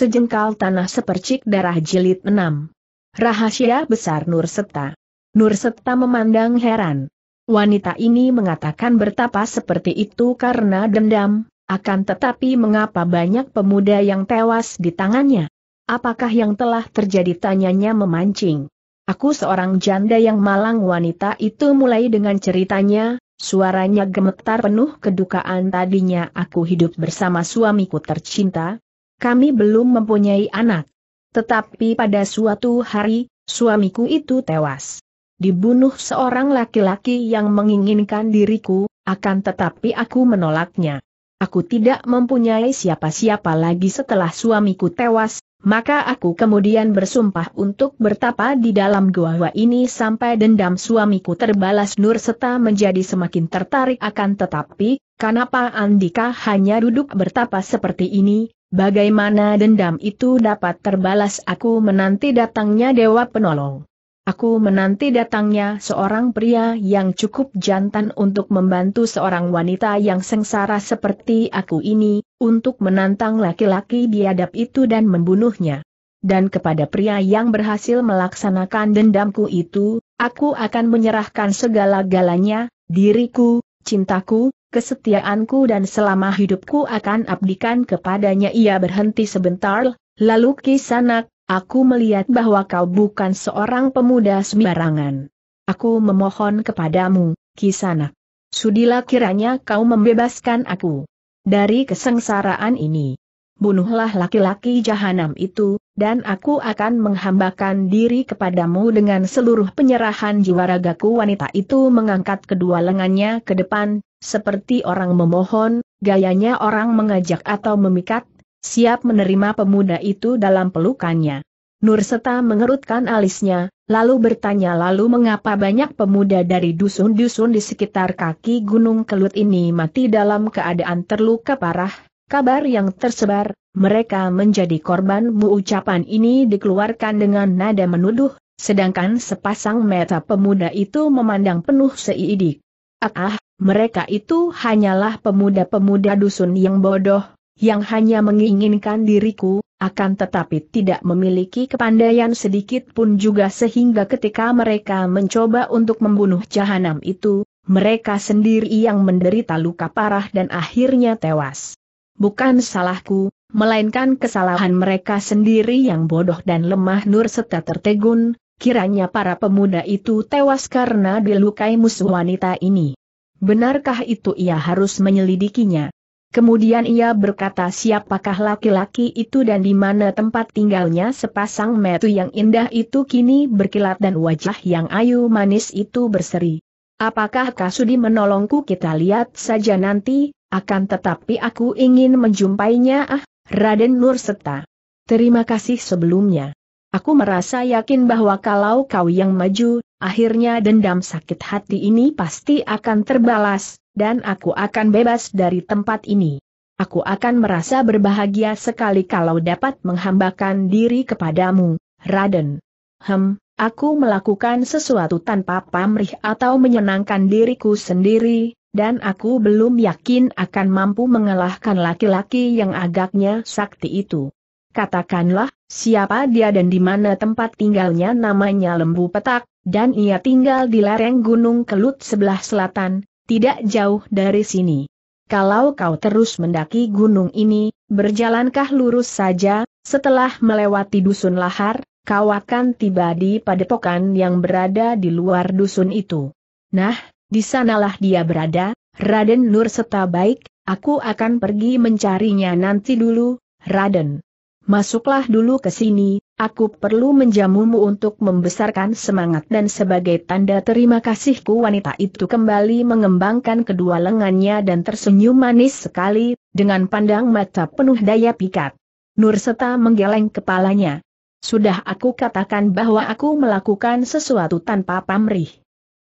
Sejengkal tanah sepercik darah jilid 6. Rahasia besar Nur Septa. Nur Septa memandang heran. Wanita ini mengatakan bertapa seperti itu karena dendam, akan tetapi mengapa banyak pemuda yang tewas di tangannya? Apakah yang telah terjadi tanyanya memancing? Aku seorang janda yang malang wanita itu mulai dengan ceritanya, Suaranya gemetar penuh kedukaan tadinya aku hidup bersama suamiku tercinta, kami belum mempunyai anak. Tetapi pada suatu hari, suamiku itu tewas. Dibunuh seorang laki-laki yang menginginkan diriku, akan tetapi aku menolaknya. Aku tidak mempunyai siapa-siapa lagi setelah suamiku tewas, maka aku kemudian bersumpah untuk bertapa di dalam gua ini sampai dendam suamiku terbalas Nur serta menjadi semakin tertarik akan tetapi, kenapa Andika hanya duduk bertapa seperti ini, Bagaimana dendam itu dapat terbalas aku menanti datangnya Dewa Penolong. Aku menanti datangnya seorang pria yang cukup jantan untuk membantu seorang wanita yang sengsara seperti aku ini, untuk menantang laki-laki biadab itu dan membunuhnya. Dan kepada pria yang berhasil melaksanakan dendamku itu, aku akan menyerahkan segala-galanya, diriku, cintaku, kesetiaanku dan selama hidupku akan abdikan kepadanya. Ia berhenti sebentar, lalu kisanak, aku melihat bahwa kau bukan seorang pemuda sembarangan. Aku memohon kepadamu, kisanak. Sudilah kiranya kau membebaskan aku dari kesengsaraan ini. Bunuhlah laki-laki jahanam itu, dan aku akan menghambakan diri kepadamu dengan seluruh penyerahan jiwa ragaku wanita itu mengangkat kedua lengannya ke depan, seperti orang memohon, gayanya orang mengajak atau memikat, siap menerima pemuda itu dalam pelukannya. Nurseta mengerutkan alisnya, lalu bertanya lalu mengapa banyak pemuda dari dusun-dusun di sekitar kaki Gunung Kelut ini mati dalam keadaan terluka parah, kabar yang tersebar, mereka menjadi mu ucapan ini dikeluarkan dengan nada menuduh, sedangkan sepasang mata pemuda itu memandang penuh seidik. Ah, ah mereka itu hanyalah pemuda-pemuda dusun yang bodoh, yang hanya menginginkan diriku, akan tetapi tidak memiliki kepandaian sedikit pun juga sehingga ketika mereka mencoba untuk membunuh jahanam itu, mereka sendiri yang menderita luka parah dan akhirnya tewas. Bukan salahku, melainkan kesalahan mereka sendiri yang bodoh dan lemah nur serta tertegun, kiranya para pemuda itu tewas karena dilukai musuh wanita ini. Benarkah itu ia harus menyelidikinya? Kemudian ia berkata siapakah laki-laki itu dan di mana tempat tinggalnya sepasang metu yang indah itu kini berkilat dan wajah yang ayu manis itu berseri. Apakah Kasudi menolongku kita lihat saja nanti, akan tetapi aku ingin menjumpainya ah, Raden Nurseta. Terima kasih sebelumnya. Aku merasa yakin bahwa kalau kau yang maju, akhirnya dendam sakit hati ini pasti akan terbalas, dan aku akan bebas dari tempat ini. Aku akan merasa berbahagia sekali kalau dapat menghambakan diri kepadamu, Raden. Hem, aku melakukan sesuatu tanpa pamrih atau menyenangkan diriku sendiri, dan aku belum yakin akan mampu mengalahkan laki-laki yang agaknya sakti itu. Katakanlah, Siapa dia dan di mana tempat tinggalnya namanya Lembu Petak, dan ia tinggal di lereng Gunung Kelut sebelah selatan, tidak jauh dari sini. Kalau kau terus mendaki gunung ini, berjalankah lurus saja, setelah melewati dusun lahar, kau akan tiba di padepokan yang berada di luar dusun itu. Nah, di sanalah dia berada, Raden Nur serta baik, aku akan pergi mencarinya nanti dulu, Raden. Masuklah dulu ke sini, aku perlu menjamumu untuk membesarkan semangat dan sebagai tanda terima kasihku wanita itu kembali mengembangkan kedua lengannya dan tersenyum manis sekali, dengan pandang mata penuh daya pikat. Nur menggeleng kepalanya. Sudah aku katakan bahwa aku melakukan sesuatu tanpa pamrih.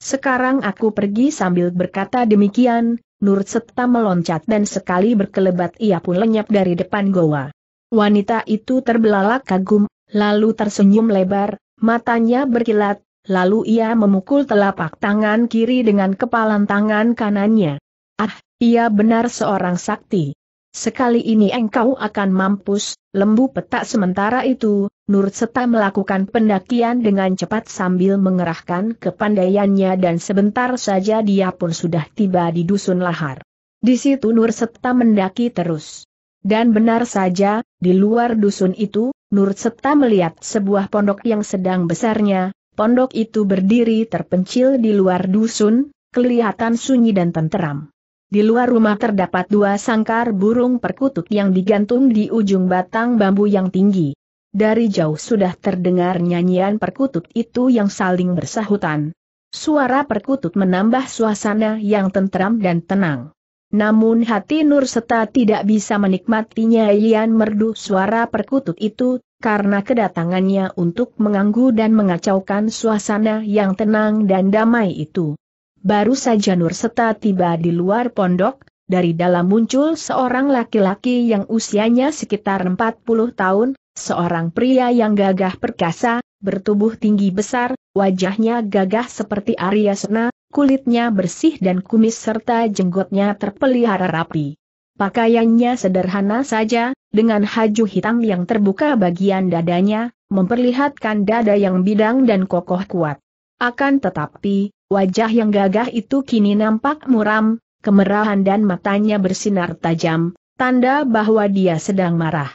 Sekarang aku pergi sambil berkata demikian, Nur meloncat dan sekali berkelebat ia pun lenyap dari depan goa. Wanita itu terbelalak kagum, lalu tersenyum lebar, matanya berkilat, lalu ia memukul telapak tangan kiri dengan kepalan tangan kanannya. Ah, ia benar seorang sakti. Sekali ini engkau akan mampus, lembu petak sementara itu, Nur Seta melakukan pendakian dengan cepat sambil mengerahkan kepandaiannya dan sebentar saja dia pun sudah tiba di dusun lahar. Di situ Nur Seta mendaki terus. Dan benar saja, di luar dusun itu, Nur Seta melihat sebuah pondok yang sedang besarnya, pondok itu berdiri terpencil di luar dusun, kelihatan sunyi dan tenteram. Di luar rumah terdapat dua sangkar burung perkutut yang digantung di ujung batang bambu yang tinggi. Dari jauh sudah terdengar nyanyian perkutut itu yang saling bersahutan. Suara perkutut menambah suasana yang tentram dan tenang. Namun hati Nur Seta tidak bisa menikmatinya Ilian merdu suara perkutut itu, karena kedatangannya untuk mengganggu dan mengacaukan suasana yang tenang dan damai itu. Baru saja Nur Seta tiba di luar pondok, dari dalam muncul seorang laki-laki yang usianya sekitar 40 tahun, seorang pria yang gagah perkasa, bertubuh tinggi besar, wajahnya gagah seperti Arya Sena, kulitnya bersih dan kumis serta jenggotnya terpelihara rapi. Pakaiannya sederhana saja, dengan haju hitam yang terbuka bagian dadanya, memperlihatkan dada yang bidang dan kokoh kuat. Akan tetapi, wajah yang gagah itu kini nampak muram, kemerahan dan matanya bersinar tajam, tanda bahwa dia sedang marah.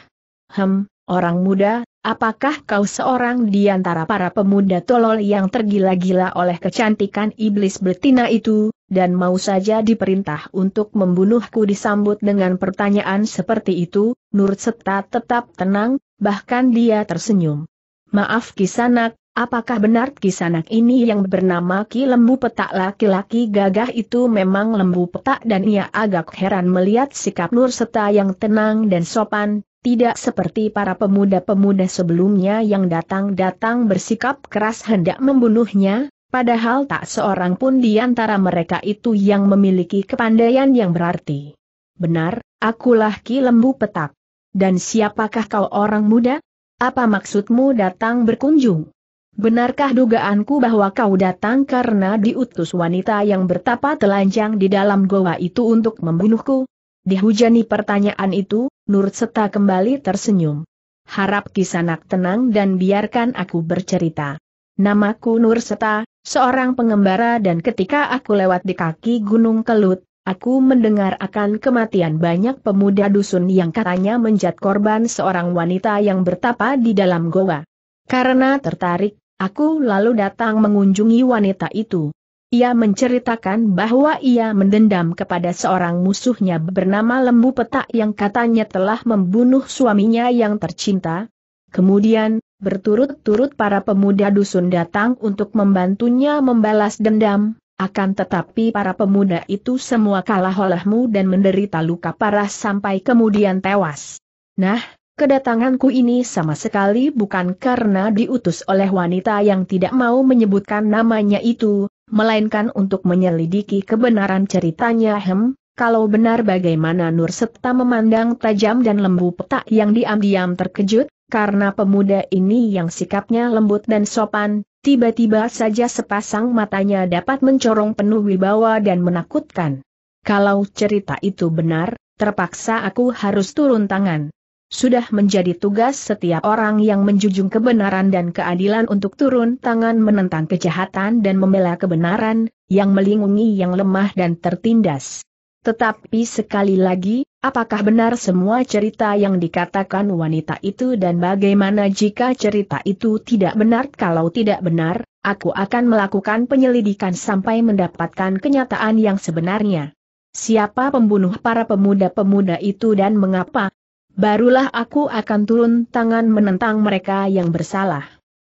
Hem, orang muda, Apakah kau seorang di antara para pemuda tolol yang tergila-gila oleh kecantikan iblis betina itu, dan mau saja diperintah untuk membunuhku disambut dengan pertanyaan seperti itu, Nur Seta tetap tenang, bahkan dia tersenyum. Maaf Kisanak, apakah benar Kisanak ini yang bernama Ki Lembu Petak laki-laki gagah itu memang Lembu Petak dan ia agak heran melihat sikap Nur Seta yang tenang dan sopan, tidak seperti para pemuda-pemuda sebelumnya yang datang-datang bersikap keras hendak membunuhnya, padahal tak seorang pun di antara mereka itu yang memiliki kepandaian yang berarti. Benar, akulah Ki Lembu Petak. Dan siapakah kau orang muda? Apa maksudmu datang berkunjung? Benarkah dugaanku bahwa kau datang karena diutus wanita yang bertapa telanjang di dalam goa itu untuk membunuhku? Dihujani pertanyaan itu, Nur Seta kembali tersenyum. Harap kisanak tenang dan biarkan aku bercerita. Namaku Nur Seta, seorang pengembara dan ketika aku lewat di kaki Gunung Kelut, aku mendengar akan kematian banyak pemuda dusun yang katanya menjat korban seorang wanita yang bertapa di dalam goa. Karena tertarik, aku lalu datang mengunjungi wanita itu. Ia menceritakan bahwa ia mendendam kepada seorang musuhnya bernama Lembu Petak yang katanya telah membunuh suaminya yang tercinta. Kemudian, berturut-turut para pemuda dusun datang untuk membantunya membalas dendam, akan tetapi para pemuda itu semua kalah olehmu dan menderita luka parah sampai kemudian tewas. Nah, kedatanganku ini sama sekali bukan karena diutus oleh wanita yang tidak mau menyebutkan namanya itu, melainkan untuk menyelidiki kebenaran ceritanya Hem, kalau benar bagaimana Nur serta memandang tajam dan lembu petak yang diam-diam terkejut, karena pemuda ini yang sikapnya lembut dan sopan, tiba-tiba saja sepasang matanya dapat mencorong penuh wibawa dan menakutkan. Kalau cerita itu benar, terpaksa aku harus turun tangan. Sudah menjadi tugas setiap orang yang menjunjung kebenaran dan keadilan untuk turun tangan menentang kejahatan dan membela kebenaran, yang melindungi yang lemah dan tertindas. Tetapi sekali lagi, apakah benar semua cerita yang dikatakan wanita itu dan bagaimana jika cerita itu tidak benar? Kalau tidak benar, aku akan melakukan penyelidikan sampai mendapatkan kenyataan yang sebenarnya. Siapa pembunuh para pemuda-pemuda itu dan mengapa, barulah aku akan turun tangan menentang mereka yang bersalah.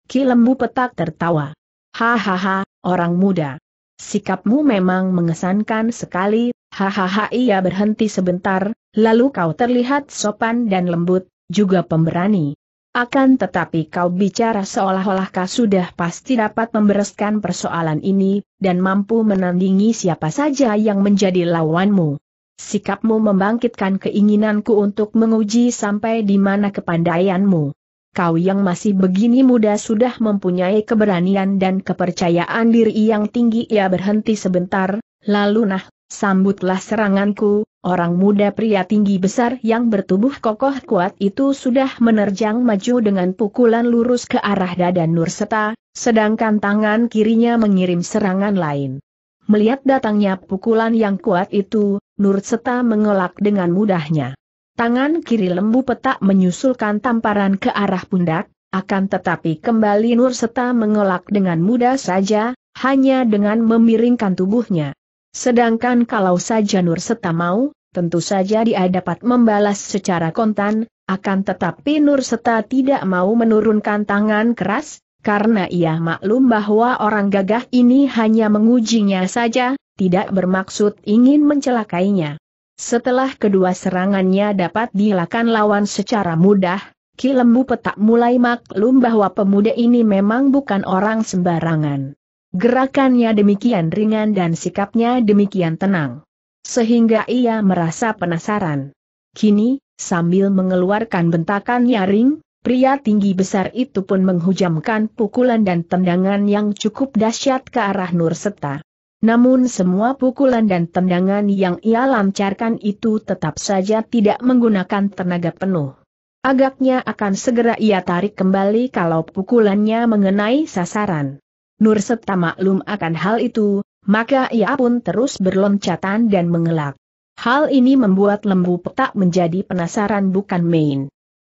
Ki Lembu Petak tertawa. Hahaha, orang muda. Sikapmu memang mengesankan sekali, hahaha ia berhenti sebentar, lalu kau terlihat sopan dan lembut, juga pemberani. Akan tetapi kau bicara seolah-olah kau sudah pasti dapat membereskan persoalan ini, dan mampu menandingi siapa saja yang menjadi lawanmu. Sikapmu membangkitkan keinginanku untuk menguji sampai di mana kepandaianmu. Kau yang masih begini muda sudah mempunyai keberanian dan kepercayaan diri yang tinggi. Ia berhenti sebentar, lalu nah, sambutlah seranganku, orang muda pria tinggi besar yang bertubuh kokoh kuat itu sudah menerjang maju dengan pukulan lurus ke arah dada Nurseta, sedangkan tangan kirinya mengirim serangan lain. Melihat datangnya pukulan yang kuat itu, Nur Seta mengelak dengan mudahnya. Tangan kiri lembu petak menyusulkan tamparan ke arah pundak, akan tetapi kembali Nur Seta mengelak dengan mudah saja, hanya dengan memiringkan tubuhnya. Sedangkan kalau saja Nur Seta mau, tentu saja dia dapat membalas secara kontan, akan tetapi Nur Seta tidak mau menurunkan tangan keras, karena ia maklum bahwa orang gagah ini hanya mengujinya saja, tidak bermaksud ingin mencelakainya. Setelah kedua serangannya dapat dilakukan lawan secara mudah, Ki Lembu Petak mulai maklum bahwa pemuda ini memang bukan orang sembarangan. Gerakannya demikian ringan dan sikapnya demikian tenang. Sehingga ia merasa penasaran. Kini, sambil mengeluarkan bentakan nyaring, pria tinggi besar itu pun menghujamkan pukulan dan tendangan yang cukup dahsyat ke arah Nur Setah. Namun semua pukulan dan tendangan yang ia lancarkan itu tetap saja tidak menggunakan tenaga penuh. Agaknya akan segera ia tarik kembali kalau pukulannya mengenai sasaran. Nur Nurseta maklum akan hal itu, maka ia pun terus berloncatan dan mengelak. Hal ini membuat lembu petak menjadi penasaran bukan main.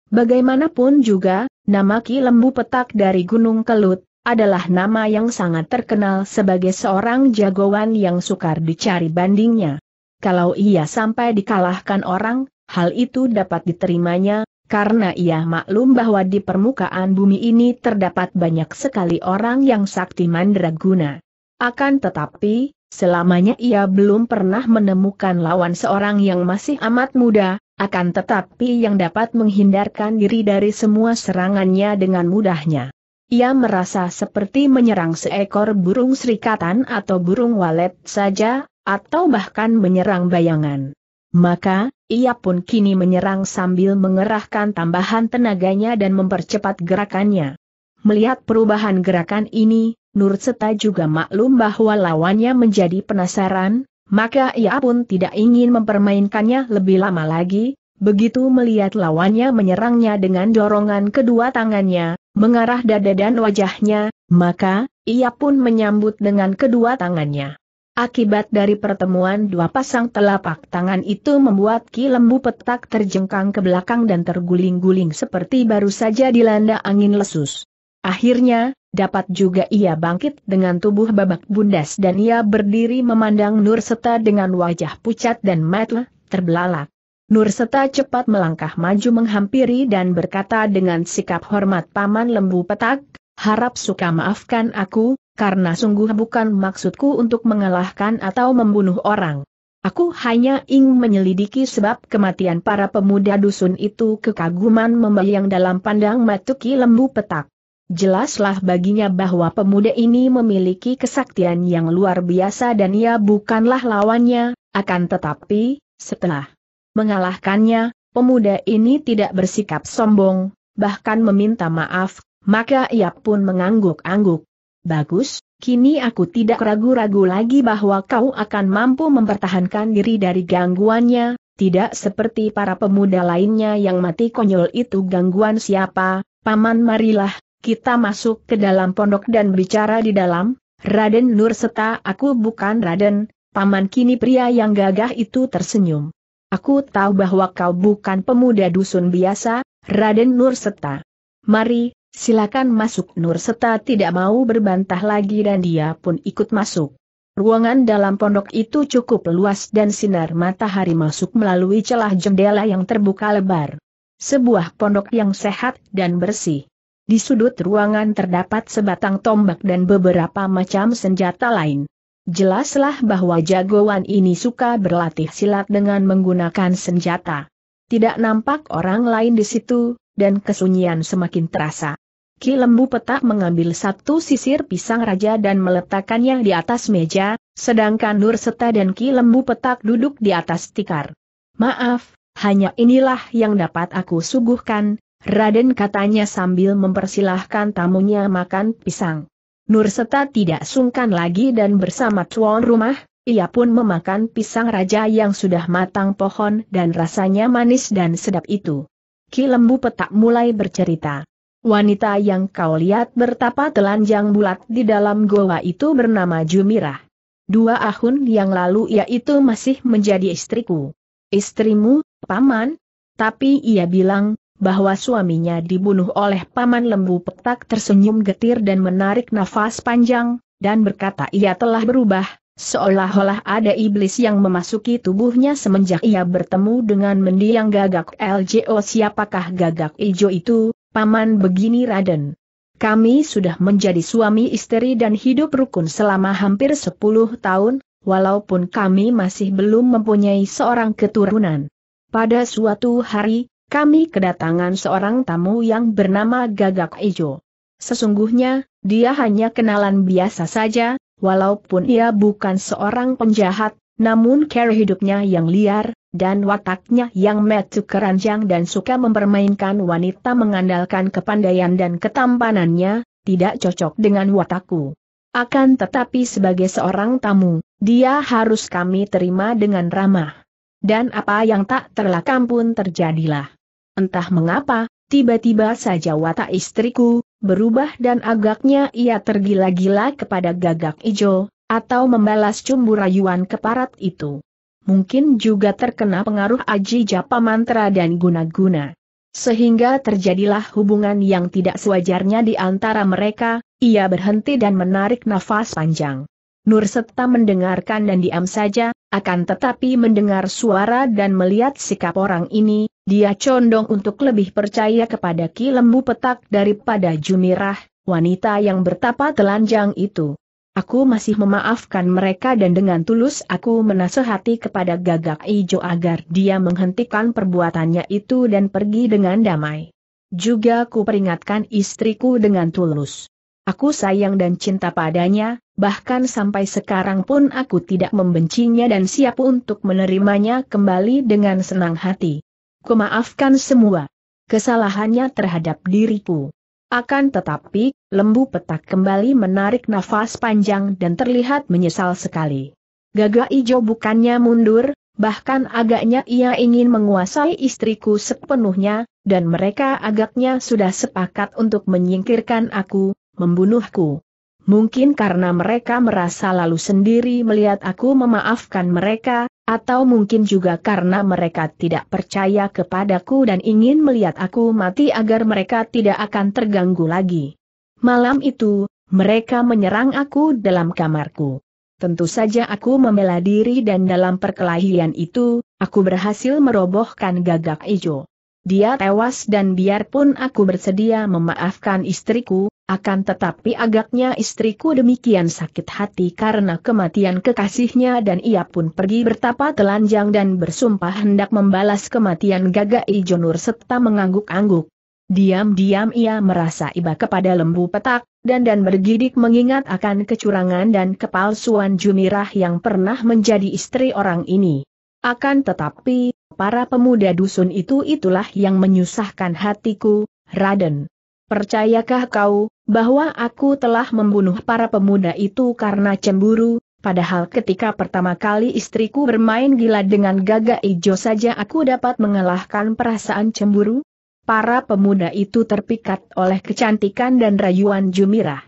Bagaimanapun juga, nama Ki Lembu Petak dari Gunung Kelut, adalah nama yang sangat terkenal sebagai seorang jagoan yang sukar dicari bandingnya. Kalau ia sampai dikalahkan orang, hal itu dapat diterimanya, karena ia maklum bahwa di permukaan bumi ini terdapat banyak sekali orang yang sakti mandraguna. Akan tetapi, selamanya ia belum pernah menemukan lawan seorang yang masih amat muda, akan tetapi yang dapat menghindarkan diri dari semua serangannya dengan mudahnya. Ia merasa seperti menyerang seekor burung serikatan atau burung walet saja, atau bahkan menyerang bayangan. Maka, ia pun kini menyerang sambil mengerahkan tambahan tenaganya dan mempercepat gerakannya. Melihat perubahan gerakan ini, Nurseta juga maklum bahwa lawannya menjadi penasaran, maka ia pun tidak ingin mempermainkannya lebih lama lagi, begitu melihat lawannya menyerangnya dengan dorongan kedua tangannya, mengarah dada dan wajahnya, maka, ia pun menyambut dengan kedua tangannya. Akibat dari pertemuan dua pasang telapak tangan itu membuat Ki Lembu Petak terjengkang ke belakang dan terguling-guling seperti baru saja dilanda angin lesus. Akhirnya, dapat juga ia bangkit dengan tubuh babak bundas dan ia berdiri memandang Nur Seta dengan wajah pucat dan mata terbelalak. Nurseta cepat melangkah maju menghampiri dan berkata dengan sikap hormat Paman Lembu Petak, harap suka maafkan aku, karena sungguh bukan maksudku untuk mengalahkan atau membunuh orang. Aku hanya ingin menyelidiki sebab kematian para pemuda dusun itu kekaguman membayang dalam pandang Matuki Lembu Petak. Jelaslah baginya bahwa pemuda ini memiliki kesaktian yang luar biasa dan ia bukanlah lawannya, akan tetapi, setelah mengalahkannya, pemuda ini tidak bersikap sombong, bahkan meminta maaf, maka ia pun mengangguk-angguk. Bagus, kini aku tidak ragu-ragu lagi bahwa kau akan mampu mempertahankan diri dari gangguannya, tidak seperti para pemuda lainnya yang mati konyol itu gangguan siapa, paman marilah, kita masuk ke dalam pondok dan bicara di dalam, Raden Nurseta, aku bukan Raden, paman kini pria yang gagah itu tersenyum. Aku tahu bahwa kau bukan pemuda dusun biasa, Raden Nurseta. Mari, silakan masuk. Nurseta tidak mau berbantah lagi dan dia pun ikut masuk. Ruangan dalam pondok itu cukup luas dan sinar matahari masuk melalui celah jendela yang terbuka lebar. Sebuah pondok yang sehat dan bersih. Di sudut ruangan terdapat sebatang tombak dan beberapa macam senjata lain. Jelaslah bahwa jagoan ini suka berlatih silat dengan menggunakan senjata. Tidak nampak orang lain di situ, dan kesunyian semakin terasa. Ki Lembu Petak mengambil satu sisir pisang raja dan meletakkannya di atas meja, sedangkan Nur Seta dan Ki Lembu Petak duduk di atas tikar. Maaf, hanya inilah yang dapat aku suguhkan, Raden katanya sambil mempersilahkan tamunya makan pisang. Nurseta tidak sungkan lagi dan bersama tuan rumah, ia pun memakan pisang raja yang sudah matang pohon dan rasanya manis dan sedap itu. Ki Lembu Petak mulai bercerita. Wanita yang kau lihat bertapa telanjang bulat di dalam goa itu bernama Jumirah. Dua tahun yang lalu ia itu masih menjadi istriku. Istrimu, paman? Tapi ia bilang, bahwa suaminya dibunuh oleh paman lembu petak tersenyum getir dan menarik nafas panjang, dan berkata ia telah berubah, seolah-olah ada iblis yang memasuki tubuhnya semenjak ia bertemu dengan mendiang gagak LJO siapakah gagak ijo itu, paman begini Raden. Kami sudah menjadi suami istri dan hidup rukun selama hampir 10 tahun, walaupun kami masih belum mempunyai seorang keturunan. Pada suatu hari, kami kedatangan seorang tamu yang bernama Gagak Ijo. Sesungguhnya, dia hanya kenalan biasa saja, walaupun ia bukan seorang penjahat, namun cara hidupnya yang liar, dan wataknya yang metu keranjang dan suka mempermainkan wanita mengandalkan kepandaian dan ketampanannya, tidak cocok dengan watakku. Akan tetapi sebagai seorang tamu, dia harus kami terima dengan ramah. Dan apa yang tak terlakam pun terjadilah. Entah mengapa, tiba-tiba saja watak istriku, berubah dan agaknya ia tergila-gila kepada gagak ijo, atau membalas cumbu rayuan keparat itu. Mungkin juga terkena pengaruh aji japa mantra dan guna-guna. Sehingga terjadilah hubungan yang tidak sewajarnya di antara mereka, ia berhenti dan menarik nafas panjang. Nur serta mendengarkan dan diam saja, akan tetapi mendengar suara dan melihat sikap orang ini, dia condong untuk lebih percaya kepada Ki Lembu Petak daripada Jumirah, wanita yang bertapa telanjang itu. Aku masih memaafkan mereka dan dengan tulus aku menasehati kepada gagak ijo agar dia menghentikan perbuatannya itu dan pergi dengan damai. Juga ku peringatkan istriku dengan tulus. Aku sayang dan cinta padanya, bahkan sampai sekarang pun aku tidak membencinya dan siap untuk menerimanya kembali dengan senang hati. Kemaafkan semua kesalahannya terhadap diriku. Akan tetapi, lembu petak kembali menarik nafas panjang dan terlihat menyesal sekali. Gagak ijo bukannya mundur, bahkan agaknya ia ingin menguasai istriku sepenuhnya, dan mereka agaknya sudah sepakat untuk menyingkirkan aku, membunuhku. Mungkin karena mereka merasa lalu sendiri melihat aku memaafkan mereka, atau mungkin juga karena mereka tidak percaya kepadaku dan ingin melihat aku mati agar mereka tidak akan terganggu lagi. Malam itu, mereka menyerang aku dalam kamarku. Tentu saja aku membela diri dan dalam perkelahian itu, aku berhasil merobohkan gagak ijo dia tewas dan biarpun aku bersedia memaafkan istriku, akan tetapi agaknya istriku demikian sakit hati karena kematian kekasihnya dan ia pun pergi bertapa telanjang dan bersumpah hendak membalas kematian gagak Ijonur serta mengangguk-angguk. Diam-diam ia merasa iba kepada lembu petak, dan dan bergidik mengingat akan kecurangan dan kepalsuan Jumirah yang pernah menjadi istri orang ini. Akan tetapi, para pemuda dusun itu itulah yang menyusahkan hatiku, Raden. Percayakah kau, bahwa aku telah membunuh para pemuda itu karena cemburu, padahal ketika pertama kali istriku bermain gila dengan gagak ijo saja aku dapat mengalahkan perasaan cemburu? Para pemuda itu terpikat oleh kecantikan dan rayuan Jumirah.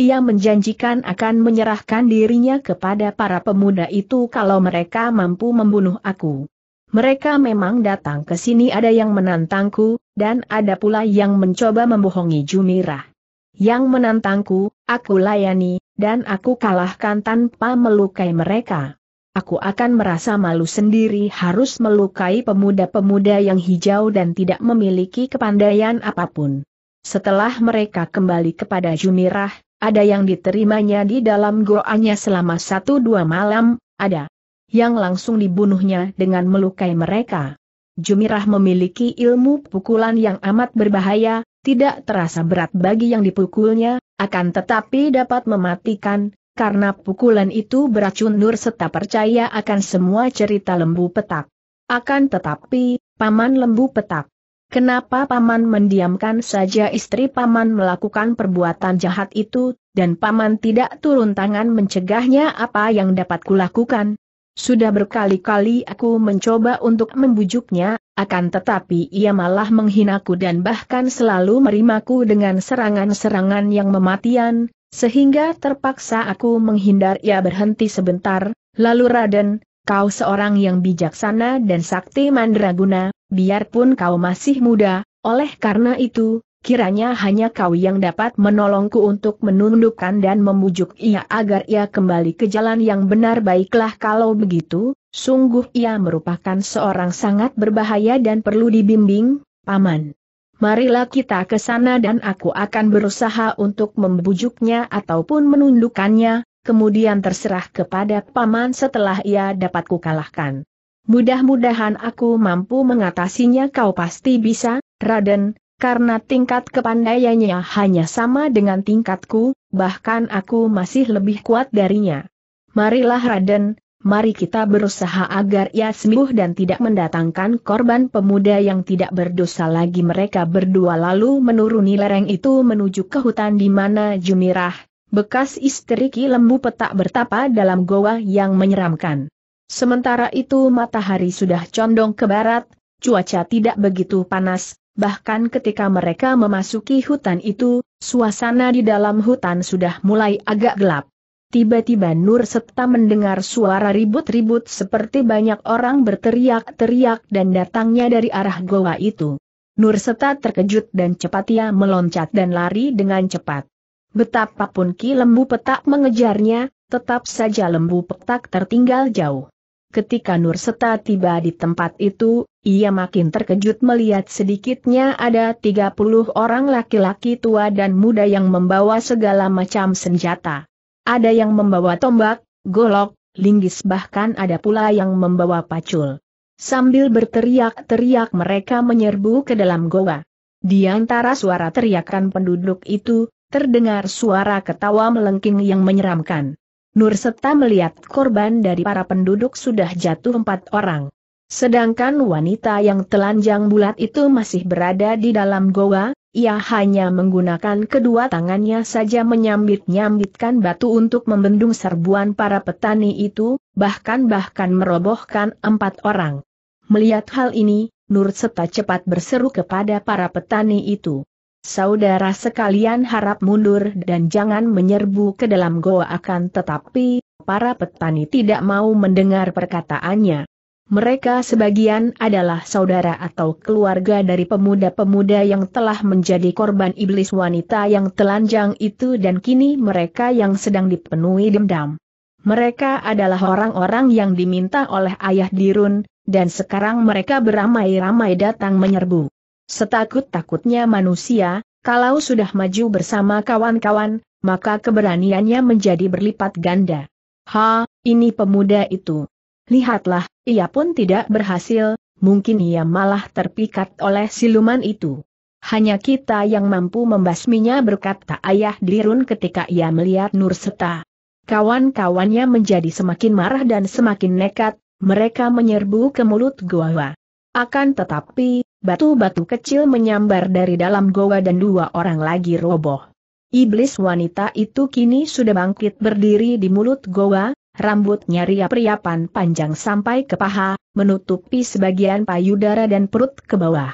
Ia menjanjikan akan menyerahkan dirinya kepada para pemuda itu kalau mereka mampu membunuh aku. Mereka memang datang ke sini ada yang menantangku, dan ada pula yang mencoba membohongi Jumirah. Yang menantangku, aku layani, dan aku kalahkan tanpa melukai mereka. Aku akan merasa malu sendiri harus melukai pemuda-pemuda yang hijau dan tidak memiliki kepandaian apapun. Setelah mereka kembali kepada Jumirah, ada yang diterimanya di dalam goanya selama satu dua malam, ada yang langsung dibunuhnya dengan melukai mereka. Jumirah memiliki ilmu pukulan yang amat berbahaya, tidak terasa berat bagi yang dipukulnya, akan tetapi dapat mematikan, karena pukulan itu beracun Nur serta percaya akan semua cerita lembu petak. Akan tetapi, Paman lembu petak. Kenapa Paman mendiamkan saja istri Paman melakukan perbuatan jahat itu, dan Paman tidak turun tangan mencegahnya apa yang dapat kulakukan, sudah berkali-kali aku mencoba untuk membujuknya, akan tetapi ia malah menghinaku dan bahkan selalu merimaku dengan serangan-serangan yang mematian, sehingga terpaksa aku menghindar ia berhenti sebentar, lalu Raden, kau seorang yang bijaksana dan sakti mandraguna, biarpun kau masih muda, oleh karena itu, Kiranya hanya kau yang dapat menolongku untuk menundukkan dan memujuk ia agar ia kembali ke jalan yang benar baiklah kalau begitu, sungguh ia merupakan seorang sangat berbahaya dan perlu dibimbing, Paman. Marilah kita ke sana dan aku akan berusaha untuk membujuknya ataupun menundukkannya, kemudian terserah kepada Paman setelah ia dapat kukalahkan. Mudah-mudahan aku mampu mengatasinya kau pasti bisa, Raden, karena tingkat kepandaiannya hanya sama dengan tingkatku, bahkan aku masih lebih kuat darinya. Marilah Raden, mari kita berusaha agar ia sembuh dan tidak mendatangkan korban pemuda yang tidak berdosa lagi mereka berdua lalu menuruni lereng itu menuju ke hutan di mana Jumirah, bekas istri Ki Lembu Petak bertapa dalam goa yang menyeramkan. Sementara itu matahari sudah condong ke barat, cuaca tidak begitu panas, bahkan ketika mereka memasuki hutan itu, suasana di dalam hutan sudah mulai agak gelap. Tiba-tiba Nur Setta mendengar suara ribut-ribut seperti banyak orang berteriak-teriak dan datangnya dari arah goa itu. Nur Setta terkejut dan cepat ia meloncat dan lari dengan cepat. Betapapun Ki Lembu Petak mengejarnya, tetap saja Lembu Petak tertinggal jauh. Ketika Nur Seta tiba di tempat itu, ia makin terkejut melihat sedikitnya ada 30 orang laki-laki tua dan muda yang membawa segala macam senjata. Ada yang membawa tombak, golok, linggis bahkan ada pula yang membawa pacul. Sambil berteriak-teriak mereka menyerbu ke dalam goa. Di antara suara teriakan penduduk itu, terdengar suara ketawa melengking yang menyeramkan. Nur Seta melihat korban dari para penduduk sudah jatuh empat orang. Sedangkan wanita yang telanjang bulat itu masih berada di dalam goa, ia hanya menggunakan kedua tangannya saja menyambit-nyambitkan batu untuk membendung serbuan para petani itu, bahkan-bahkan merobohkan empat orang. Melihat hal ini, Nur Seta cepat berseru kepada para petani itu. Saudara sekalian harap mundur dan jangan menyerbu ke dalam goa akan tetapi, para petani tidak mau mendengar perkataannya. Mereka sebagian adalah saudara atau keluarga dari pemuda-pemuda yang telah menjadi korban iblis wanita yang telanjang itu dan kini mereka yang sedang dipenuhi dendam. Mereka adalah orang-orang yang diminta oleh ayah Dirun, dan sekarang mereka beramai-ramai datang menyerbu. Setakut-takutnya manusia, kalau sudah maju bersama kawan-kawan, maka keberaniannya menjadi berlipat ganda. Ha, ini pemuda itu. Lihatlah, ia pun tidak berhasil, mungkin ia malah terpikat oleh siluman itu. Hanya kita yang mampu membasminya berkata ayah Dirun ketika ia melihat Nur Seta. Kawan-kawannya menjadi semakin marah dan semakin nekat, mereka menyerbu ke mulut gua. Akan tetapi, batu-batu kecil menyambar dari dalam goa dan dua orang lagi roboh. Iblis wanita itu kini sudah bangkit berdiri di mulut goa, rambutnya ria riapan panjang sampai ke paha, menutupi sebagian payudara dan perut ke bawah.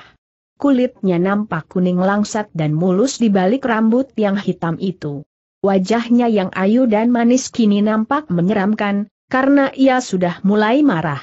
Kulitnya nampak kuning langsat dan mulus di balik rambut yang hitam itu. Wajahnya yang ayu dan manis kini nampak menyeramkan, karena ia sudah mulai marah.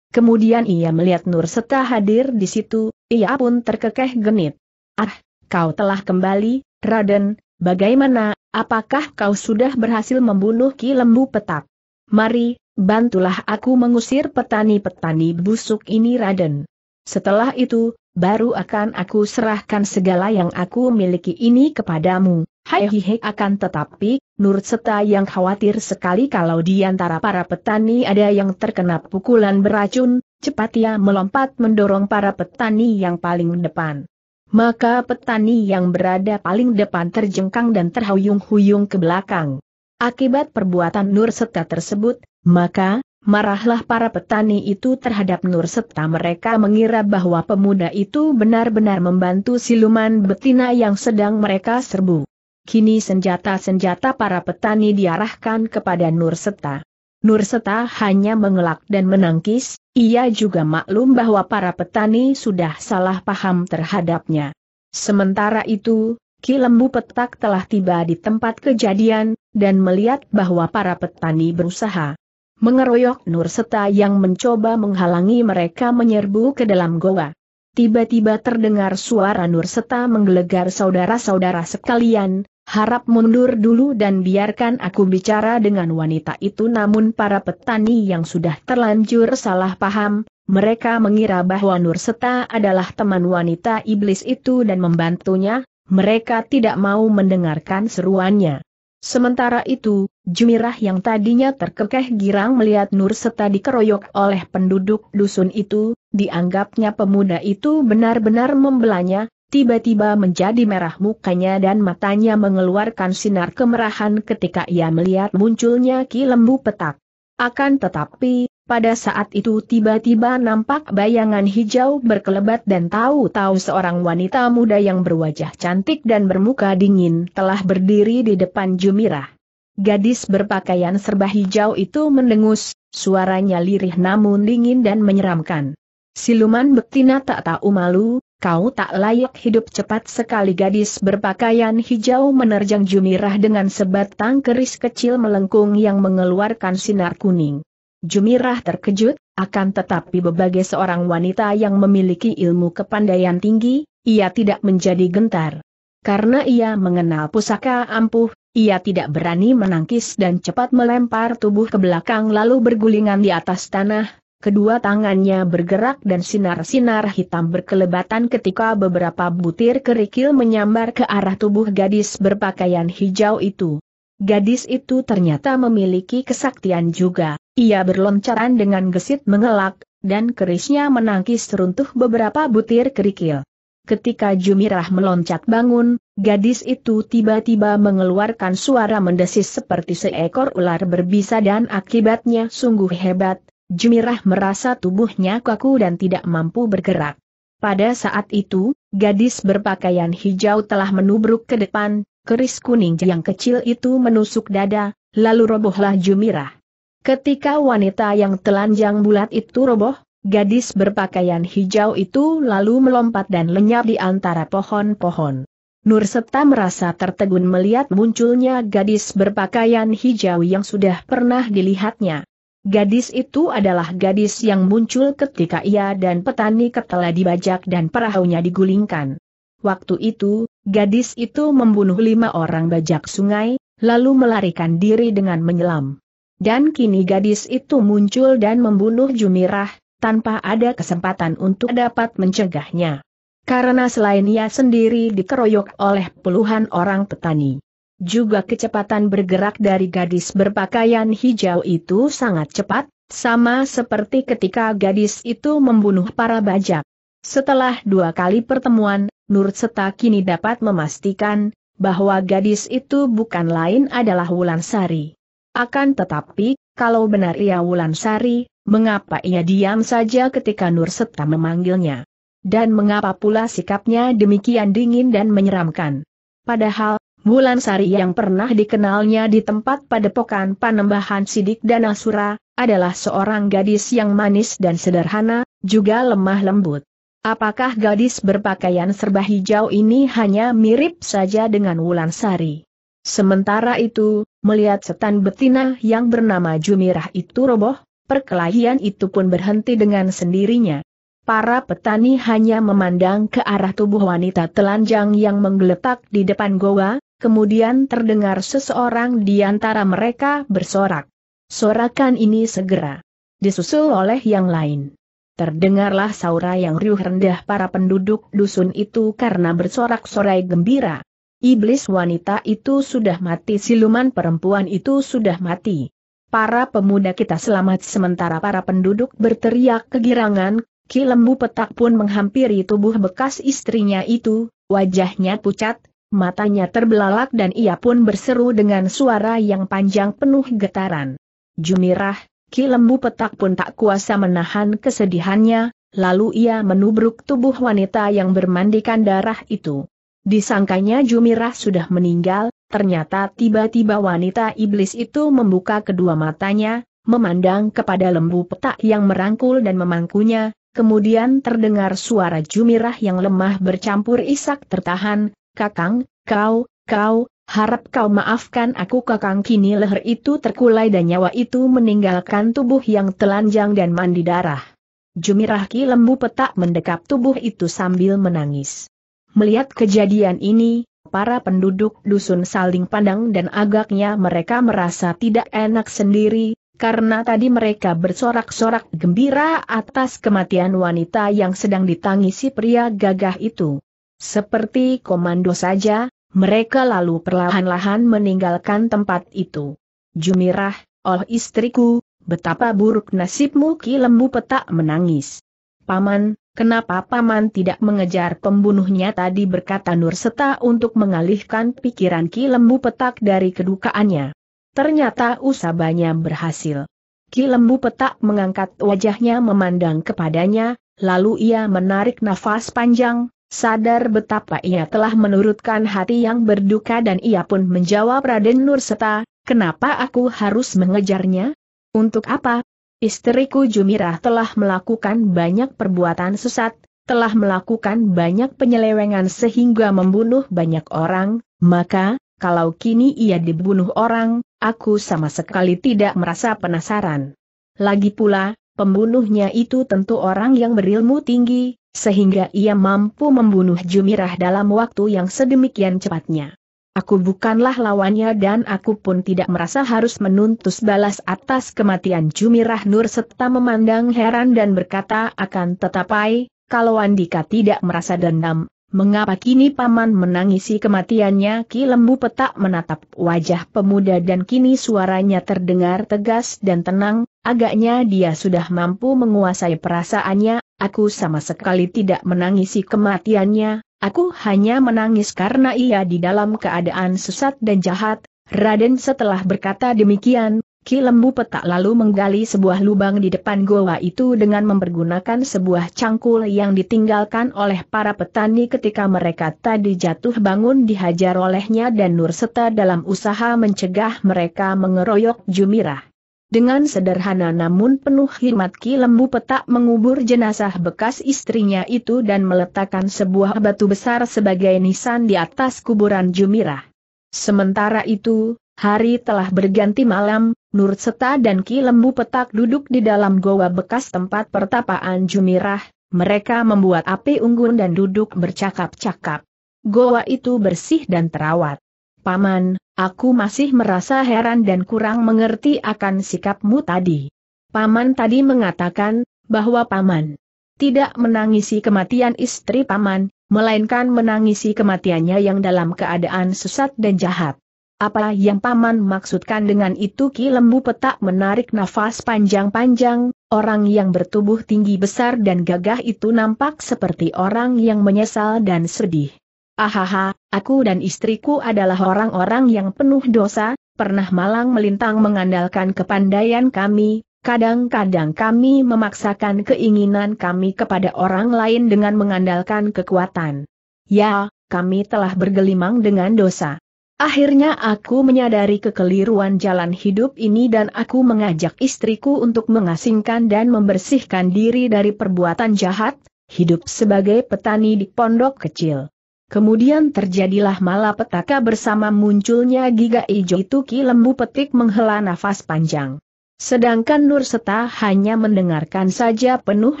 Kemudian ia melihat Nur Seta hadir di situ, ia pun terkekeh genit. Ah, kau telah kembali, Raden, bagaimana, apakah kau sudah berhasil membunuh Ki Lembu Petak? Mari, bantulah aku mengusir petani-petani busuk ini Raden. Setelah itu, baru akan aku serahkan segala yang aku miliki ini kepadamu. Hai eh, akan tetapi, Nur Seta yang khawatir sekali kalau di antara para petani ada yang terkena pukulan beracun, cepat ia melompat mendorong para petani yang paling depan. Maka petani yang berada paling depan terjengkang dan terhuyung-huyung ke belakang. Akibat perbuatan Nur Seta tersebut, maka, marahlah para petani itu terhadap Nur Seta mereka mengira bahwa pemuda itu benar-benar membantu siluman betina yang sedang mereka serbu kini senjata-senjata para petani diarahkan kepada Nurseta. Nurseta hanya mengelak dan menangkis, ia juga maklum bahwa para petani sudah salah paham terhadapnya. Sementara itu, Ki Lembu Petak telah tiba di tempat kejadian, dan melihat bahwa para petani berusaha mengeroyok Nurseta yang mencoba menghalangi mereka menyerbu ke dalam goa. Tiba-tiba terdengar suara Nurseta menggelegar saudara-saudara sekalian, Harap mundur dulu dan biarkan aku bicara dengan wanita itu namun para petani yang sudah terlanjur salah paham, mereka mengira bahwa Nur Seta adalah teman wanita iblis itu dan membantunya, mereka tidak mau mendengarkan seruannya. Sementara itu, Jumirah yang tadinya terkekeh girang melihat Nur Seta dikeroyok oleh penduduk dusun itu, dianggapnya pemuda itu benar-benar membelanya, tiba-tiba menjadi merah mukanya dan matanya mengeluarkan sinar kemerahan ketika ia melihat munculnya Ki Lembu Petak. Akan tetapi, pada saat itu tiba-tiba nampak bayangan hijau berkelebat dan tahu-tahu seorang wanita muda yang berwajah cantik dan bermuka dingin telah berdiri di depan Jumirah. Gadis berpakaian serba hijau itu mendengus, suaranya lirih namun dingin dan menyeramkan. Siluman betina tak tahu malu, kau tak layak hidup cepat sekali gadis berpakaian hijau menerjang Jumirah dengan sebatang keris kecil melengkung yang mengeluarkan sinar kuning. Jumirah terkejut, akan tetapi berbagai seorang wanita yang memiliki ilmu kepandaian tinggi, ia tidak menjadi gentar. Karena ia mengenal pusaka ampuh, ia tidak berani menangkis dan cepat melempar tubuh ke belakang lalu bergulingan di atas tanah, Kedua tangannya bergerak dan sinar-sinar hitam berkelebatan ketika beberapa butir kerikil menyambar ke arah tubuh gadis berpakaian hijau itu. Gadis itu ternyata memiliki kesaktian juga. Ia berloncaran dengan gesit mengelak, dan kerisnya menangkis runtuh beberapa butir kerikil. Ketika Jumirah meloncat bangun, gadis itu tiba-tiba mengeluarkan suara mendesis seperti seekor ular berbisa dan akibatnya sungguh hebat, Jumirah merasa tubuhnya kaku dan tidak mampu bergerak. Pada saat itu, gadis berpakaian hijau telah menubruk ke depan, keris kuning yang kecil itu menusuk dada, lalu robohlah Jumirah. Ketika wanita yang telanjang bulat itu roboh, gadis berpakaian hijau itu lalu melompat dan lenyap di antara pohon-pohon. Nur Septa merasa tertegun melihat munculnya gadis berpakaian hijau yang sudah pernah dilihatnya. Gadis itu adalah gadis yang muncul ketika ia dan petani ketela dibajak dan perahunya digulingkan. Waktu itu, gadis itu membunuh lima orang bajak sungai, lalu melarikan diri dengan menyelam. Dan kini gadis itu muncul dan membunuh Jumirah, tanpa ada kesempatan untuk dapat mencegahnya. Karena selain ia sendiri dikeroyok oleh puluhan orang petani. Juga kecepatan bergerak dari gadis berpakaian hijau itu sangat cepat, sama seperti ketika gadis itu membunuh para bajak. Setelah dua kali pertemuan, Nur Seta kini dapat memastikan bahwa gadis itu bukan lain adalah Wulansari. Akan tetapi, kalau benar ia Wulansari, mengapa ia diam saja ketika Nur Seta memanggilnya? Dan mengapa pula sikapnya demikian dingin dan menyeramkan? Padahal, Bulan Sari yang pernah dikenalnya di tempat padepokan panembahan Sidik dan Asura, adalah seorang gadis yang manis dan sederhana, juga lemah lembut. Apakah gadis berpakaian serba hijau ini hanya mirip saja dengan Wulan Sari? Sementara itu, melihat setan betina yang bernama Jumirah itu roboh, perkelahian itu pun berhenti dengan sendirinya. Para petani hanya memandang ke arah tubuh wanita telanjang yang menggeletak di depan goa, kemudian terdengar seseorang di antara mereka bersorak. Sorakan ini segera disusul oleh yang lain. Terdengarlah saura yang riuh rendah para penduduk dusun itu karena bersorak-sorai gembira. Iblis wanita itu sudah mati, siluman perempuan itu sudah mati. Para pemuda kita selamat sementara para penduduk berteriak kegirangan, Ki Lembu Petak pun menghampiri tubuh bekas istrinya itu, wajahnya pucat, matanya terbelalak dan ia pun berseru dengan suara yang panjang penuh getaran. Jumirah, Ki Lembu Petak pun tak kuasa menahan kesedihannya, lalu ia menubruk tubuh wanita yang bermandikan darah itu. Disangkanya Jumirah sudah meninggal, ternyata tiba-tiba wanita iblis itu membuka kedua matanya, memandang kepada Lembu Petak yang merangkul dan memangkunya, kemudian terdengar suara Jumirah yang lemah bercampur isak tertahan, Kakang, kau, kau, harap kau maafkan aku kakang kini leher itu terkulai dan nyawa itu meninggalkan tubuh yang telanjang dan mandi darah. Jumirahki Lembu Petak mendekap tubuh itu sambil menangis. Melihat kejadian ini, para penduduk dusun saling pandang dan agaknya mereka merasa tidak enak sendiri, karena tadi mereka bersorak-sorak gembira atas kematian wanita yang sedang ditangisi pria gagah itu. Seperti komando saja, mereka lalu perlahan-lahan meninggalkan tempat itu. Jumirah, oh istriku, betapa buruk nasibmu Ki Lembu Petak menangis. Paman, kenapa Paman tidak mengejar pembunuhnya tadi berkata Nur Seta untuk mengalihkan pikiran Ki Lembu Petak dari kedukaannya. Ternyata usabanya berhasil. Ki Lembu Petak mengangkat wajahnya memandang kepadanya, lalu ia menarik nafas panjang, Sadar betapa ia telah menurutkan hati yang berduka dan ia pun menjawab Raden Nurseta, kenapa aku harus mengejarnya? Untuk apa? Istriku Jumirah telah melakukan banyak perbuatan sesat, telah melakukan banyak penyelewengan sehingga membunuh banyak orang, maka, kalau kini ia dibunuh orang, aku sama sekali tidak merasa penasaran. Lagi pula, pembunuhnya itu tentu orang yang berilmu tinggi, sehingga ia mampu membunuh Jumirah dalam waktu yang sedemikian cepatnya. Aku bukanlah lawannya dan aku pun tidak merasa harus menuntus balas atas kematian Jumirah Nur serta memandang heran dan berkata akan tetapai, kalau Andika tidak merasa dendam, mengapa kini paman menangisi kematiannya Ki Lembu Petak menatap wajah pemuda dan kini suaranya terdengar tegas dan tenang, agaknya dia sudah mampu menguasai perasaannya Aku sama sekali tidak menangisi kematiannya, aku hanya menangis karena ia di dalam keadaan sesat dan jahat. Raden setelah berkata demikian, Ki Lembu Petak lalu menggali sebuah lubang di depan goa itu dengan mempergunakan sebuah cangkul yang ditinggalkan oleh para petani ketika mereka tadi jatuh bangun dihajar olehnya dan Nurseta dalam usaha mencegah mereka mengeroyok Jumirah. Dengan sederhana namun penuh hikmat Ki Lembu Petak mengubur jenazah bekas istrinya itu dan meletakkan sebuah batu besar sebagai nisan di atas kuburan Jumirah. Sementara itu, hari telah berganti malam, Nur Seta dan Ki Lembu Petak duduk di dalam goa bekas tempat pertapaan Jumirah, mereka membuat api unggun dan duduk bercakap-cakap. Goa itu bersih dan terawat. Paman, aku masih merasa heran dan kurang mengerti akan sikapmu tadi. Paman tadi mengatakan, bahwa Paman tidak menangisi kematian istri Paman, melainkan menangisi kematiannya yang dalam keadaan sesat dan jahat. Apa yang Paman maksudkan dengan itu Ki Lembu Petak menarik nafas panjang-panjang, orang yang bertubuh tinggi besar dan gagah itu nampak seperti orang yang menyesal dan sedih. Ahaha, aku dan istriku adalah orang-orang yang penuh dosa, pernah malang melintang mengandalkan kepandaian kami, kadang-kadang kami memaksakan keinginan kami kepada orang lain dengan mengandalkan kekuatan. Ya, kami telah bergelimang dengan dosa. Akhirnya aku menyadari kekeliruan jalan hidup ini dan aku mengajak istriku untuk mengasingkan dan membersihkan diri dari perbuatan jahat, hidup sebagai petani di pondok kecil. Kemudian terjadilah malapetaka bersama munculnya giga ijo itu ki lembu petik menghela nafas panjang. Sedangkan Nur Seta hanya mendengarkan saja penuh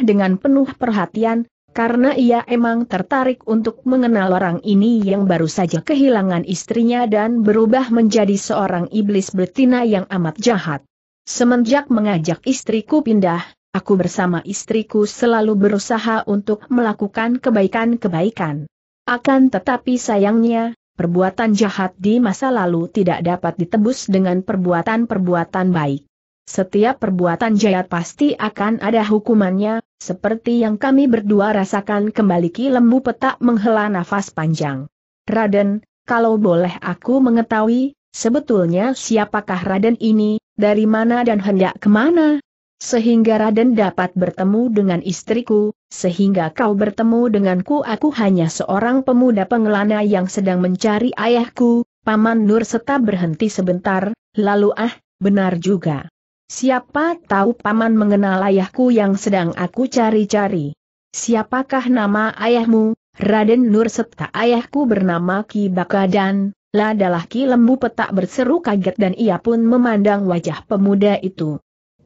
dengan penuh perhatian, karena ia emang tertarik untuk mengenal orang ini yang baru saja kehilangan istrinya dan berubah menjadi seorang iblis betina yang amat jahat. Semenjak mengajak istriku pindah, aku bersama istriku selalu berusaha untuk melakukan kebaikan-kebaikan. Akan tetapi sayangnya, perbuatan jahat di masa lalu tidak dapat ditebus dengan perbuatan-perbuatan baik. Setiap perbuatan jahat pasti akan ada hukumannya, seperti yang kami berdua rasakan kembali Ki Lembu Petak menghela nafas panjang. Raden, kalau boleh aku mengetahui, sebetulnya siapakah Raden ini, dari mana dan hendak kemana? sehingga Raden dapat bertemu dengan istriku, sehingga kau bertemu denganku aku hanya seorang pemuda pengelana yang sedang mencari ayahku, Paman Nur serta berhenti sebentar, lalu ah, benar juga. Siapa tahu Paman mengenal ayahku yang sedang aku cari-cari. Siapakah nama ayahmu? Raden Nur serta ayahku bernama Ki Bakadan, adalah Ki lembu petak berseru kaget dan ia pun memandang wajah pemuda itu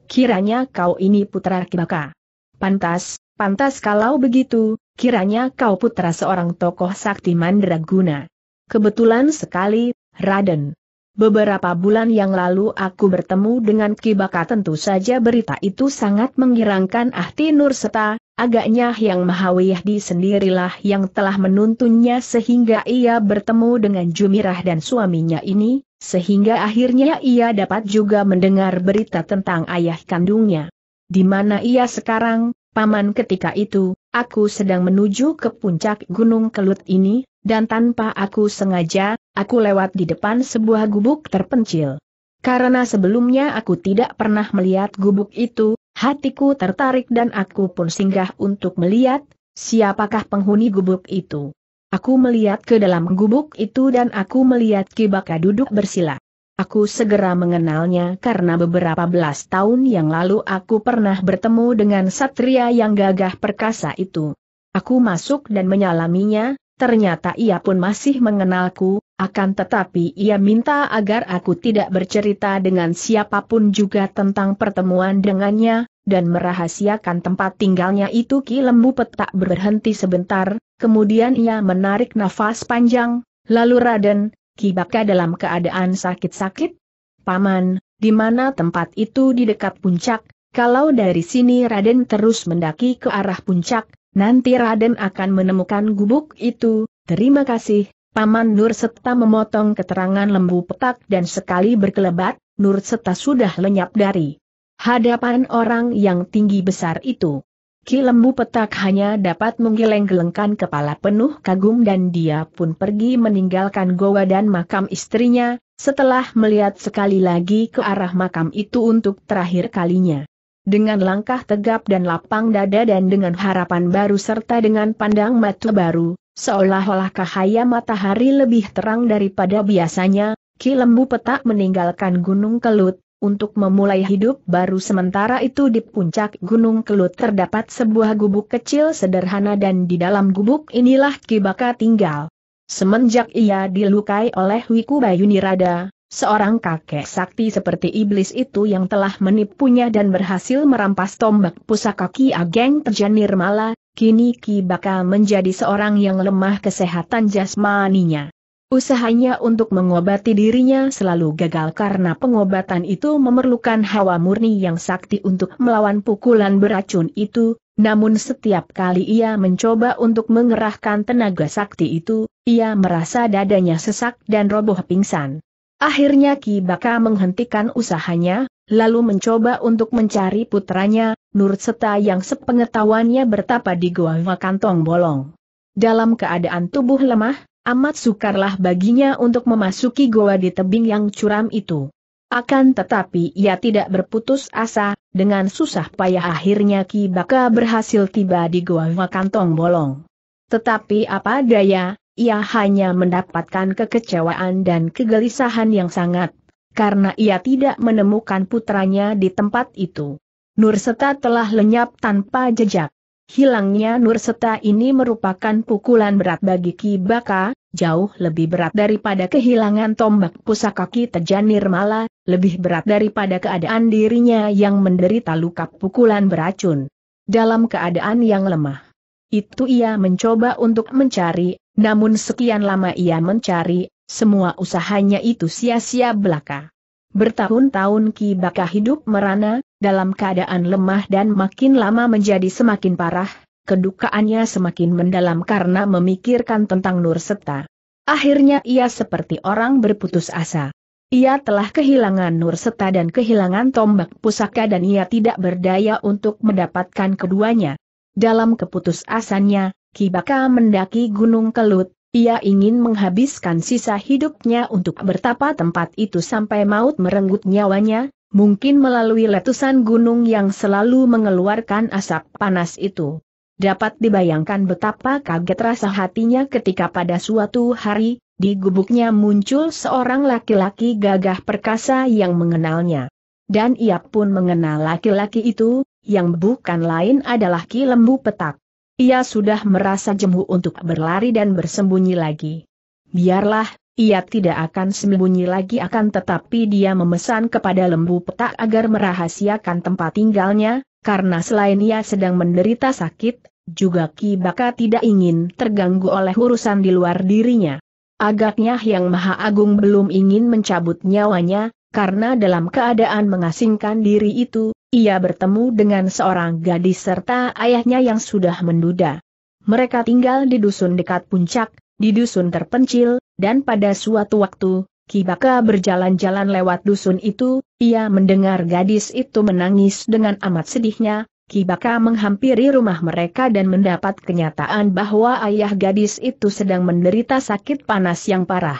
kiranya kau ini putra Kibaka. Pantas, pantas kalau begitu, kiranya kau putra seorang tokoh sakti mandraguna. Kebetulan sekali, Raden. Beberapa bulan yang lalu aku bertemu dengan Kibaka tentu saja berita itu sangat mengirangkan Ahti Nurseta, Agaknya yang Hyang di sendirilah yang telah menuntunnya sehingga ia bertemu dengan Jumirah dan suaminya ini, sehingga akhirnya ia dapat juga mendengar berita tentang ayah kandungnya. Di mana ia sekarang, paman ketika itu, aku sedang menuju ke puncak gunung kelut ini, dan tanpa aku sengaja, aku lewat di depan sebuah gubuk terpencil. Karena sebelumnya aku tidak pernah melihat gubuk itu, Hatiku tertarik dan aku pun singgah untuk melihat, siapakah penghuni gubuk itu. Aku melihat ke dalam gubuk itu dan aku melihat Kibaka duduk bersila. Aku segera mengenalnya karena beberapa belas tahun yang lalu aku pernah bertemu dengan satria yang gagah perkasa itu. Aku masuk dan menyalaminya, ternyata ia pun masih mengenalku, akan tetapi ia minta agar aku tidak bercerita dengan siapapun juga tentang pertemuan dengannya, dan merahasiakan tempat tinggalnya itu Ki Lembu Petak berhenti sebentar, kemudian ia menarik nafas panjang, lalu Raden, Ki Baka dalam keadaan sakit-sakit? Paman, di mana tempat itu di dekat puncak, kalau dari sini Raden terus mendaki ke arah puncak, nanti Raden akan menemukan gubuk itu, terima kasih, Paman Nur Seta memotong keterangan lembu petak dan sekali berkelebat, Nur Seta sudah lenyap dari hadapan orang yang tinggi besar itu. Ki lembu petak hanya dapat menggeleng-gelengkan kepala penuh kagum dan dia pun pergi meninggalkan goa dan makam istrinya, setelah melihat sekali lagi ke arah makam itu untuk terakhir kalinya. Dengan langkah tegap dan lapang dada dan dengan harapan baru serta dengan pandang mata baru, Seolah-olah cahaya matahari lebih terang daripada biasanya, Ki Lembu Petak meninggalkan Gunung Kelut, untuk memulai hidup baru sementara itu di puncak Gunung Kelut terdapat sebuah gubuk kecil sederhana dan di dalam gubuk inilah Ki Kibaka tinggal. Semenjak ia dilukai oleh Wiku Bayunirada, seorang kakek sakti seperti iblis itu yang telah menipunya dan berhasil merampas tombak pusaka Ki Ageng Terjanir Mala, kini Ki bakal menjadi seorang yang lemah kesehatan jasmaninya. Usahanya untuk mengobati dirinya selalu gagal karena pengobatan itu memerlukan hawa murni yang sakti untuk melawan pukulan beracun itu, namun setiap kali ia mencoba untuk mengerahkan tenaga sakti itu, ia merasa dadanya sesak dan roboh pingsan. Akhirnya Ki Baka menghentikan usahanya, lalu mencoba untuk mencari putranya, Nur Seta yang sepengetahuannya bertapa di Goa Kantong Bolong. Dalam keadaan tubuh lemah, amat sukarlah baginya untuk memasuki goa di tebing yang curam itu. Akan tetapi ia tidak berputus asa, dengan susah payah akhirnya Ki Baka berhasil tiba di Goa Kantong Bolong. Tetapi apa daya, ia hanya mendapatkan kekecewaan dan kegelisahan yang sangat, karena ia tidak menemukan putranya di tempat itu. Nurseta telah lenyap tanpa jejak. Hilangnya Nurseta ini merupakan pukulan berat bagi Ki Baka, jauh lebih berat daripada kehilangan tombak pusaka Ki Tejan Nirmala, lebih berat daripada keadaan dirinya yang menderita luka pukulan beracun. Dalam keadaan yang lemah. Itu ia mencoba untuk mencari namun sekian lama ia mencari, semua usahanya itu sia-sia belaka. Bertahun-tahun Ki Baka hidup merana, dalam keadaan lemah dan makin lama menjadi semakin parah, kedukaannya semakin mendalam karena memikirkan tentang Nurseta. Akhirnya ia seperti orang berputus asa. Ia telah kehilangan nur Seta dan kehilangan tombak pusaka dan ia tidak berdaya untuk mendapatkan keduanya. Dalam keputus asannya, Kibaka mendaki Gunung Kelut, ia ingin menghabiskan sisa hidupnya untuk bertapa tempat itu sampai maut merenggut nyawanya, mungkin melalui letusan gunung yang selalu mengeluarkan asap panas itu. Dapat dibayangkan betapa kaget rasa hatinya ketika pada suatu hari, di gubuknya muncul seorang laki-laki gagah perkasa yang mengenalnya. Dan ia pun mengenal laki-laki itu, yang bukan lain adalah Ki Lembu Petak. Ia sudah merasa jemu untuk berlari dan bersembunyi lagi. Biarlah, ia tidak akan sembunyi lagi akan tetapi dia memesan kepada lembu petak agar merahasiakan tempat tinggalnya, karena selain ia sedang menderita sakit, juga Ki Baka tidak ingin terganggu oleh urusan di luar dirinya. Agaknya Yang Maha Agung belum ingin mencabut nyawanya, karena dalam keadaan mengasingkan diri itu, ia bertemu dengan seorang gadis serta ayahnya yang sudah menduda. Mereka tinggal di dusun dekat puncak, di dusun terpencil, dan pada suatu waktu, Kibaka berjalan-jalan lewat dusun itu, ia mendengar gadis itu menangis dengan amat sedihnya, Kibaka menghampiri rumah mereka dan mendapat kenyataan bahwa ayah gadis itu sedang menderita sakit panas yang parah.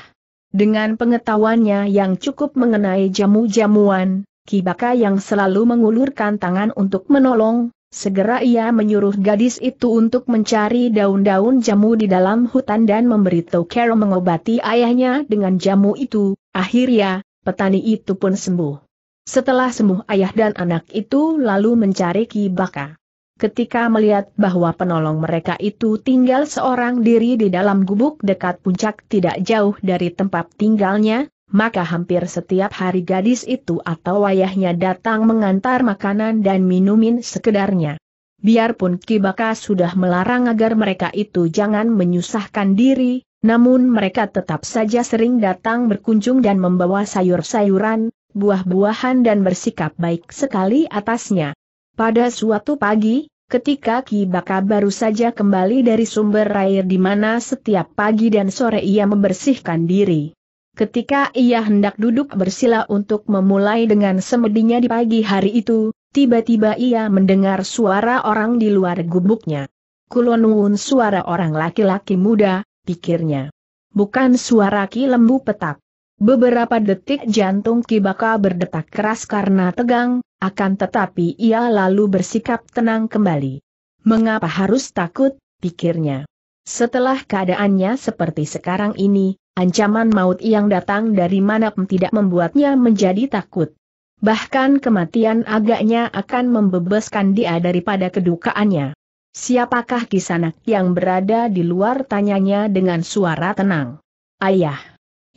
Dengan pengetahuannya yang cukup mengenai jamu-jamuan, Kibaka yang selalu mengulurkan tangan untuk menolong, segera ia menyuruh gadis itu untuk mencari daun-daun jamu di dalam hutan dan memberitahu Carol mengobati ayahnya dengan jamu itu, akhirnya, petani itu pun sembuh. Setelah sembuh ayah dan anak itu lalu mencari Kibaka. Ketika melihat bahwa penolong mereka itu tinggal seorang diri di dalam gubuk dekat puncak tidak jauh dari tempat tinggalnya, maka hampir setiap hari gadis itu atau ayahnya datang mengantar makanan dan minumin sekedarnya. Biarpun Kibaka sudah melarang agar mereka itu jangan menyusahkan diri, namun mereka tetap saja sering datang berkunjung dan membawa sayur-sayuran, buah-buahan dan bersikap baik sekali atasnya. Pada suatu pagi, Ketika Ki Kibaka baru saja kembali dari sumber air di mana setiap pagi dan sore ia membersihkan diri, Ketika ia hendak duduk bersila untuk memulai dengan semedinya di pagi hari itu, tiba-tiba ia mendengar suara orang di luar gubuknya. Kulonwun suara orang laki-laki muda, pikirnya. Bukan suara Ki Lembu Petak. Beberapa detik jantung ki baka berdetak keras karena tegang, akan tetapi ia lalu bersikap tenang kembali. Mengapa harus takut, pikirnya. Setelah keadaannya seperti sekarang ini, Ancaman maut yang datang dari mana tidak membuatnya menjadi takut. Bahkan kematian agaknya akan membebaskan dia daripada kedukaannya. Siapakah kisanak yang berada di luar tanyanya dengan suara tenang? Ayah.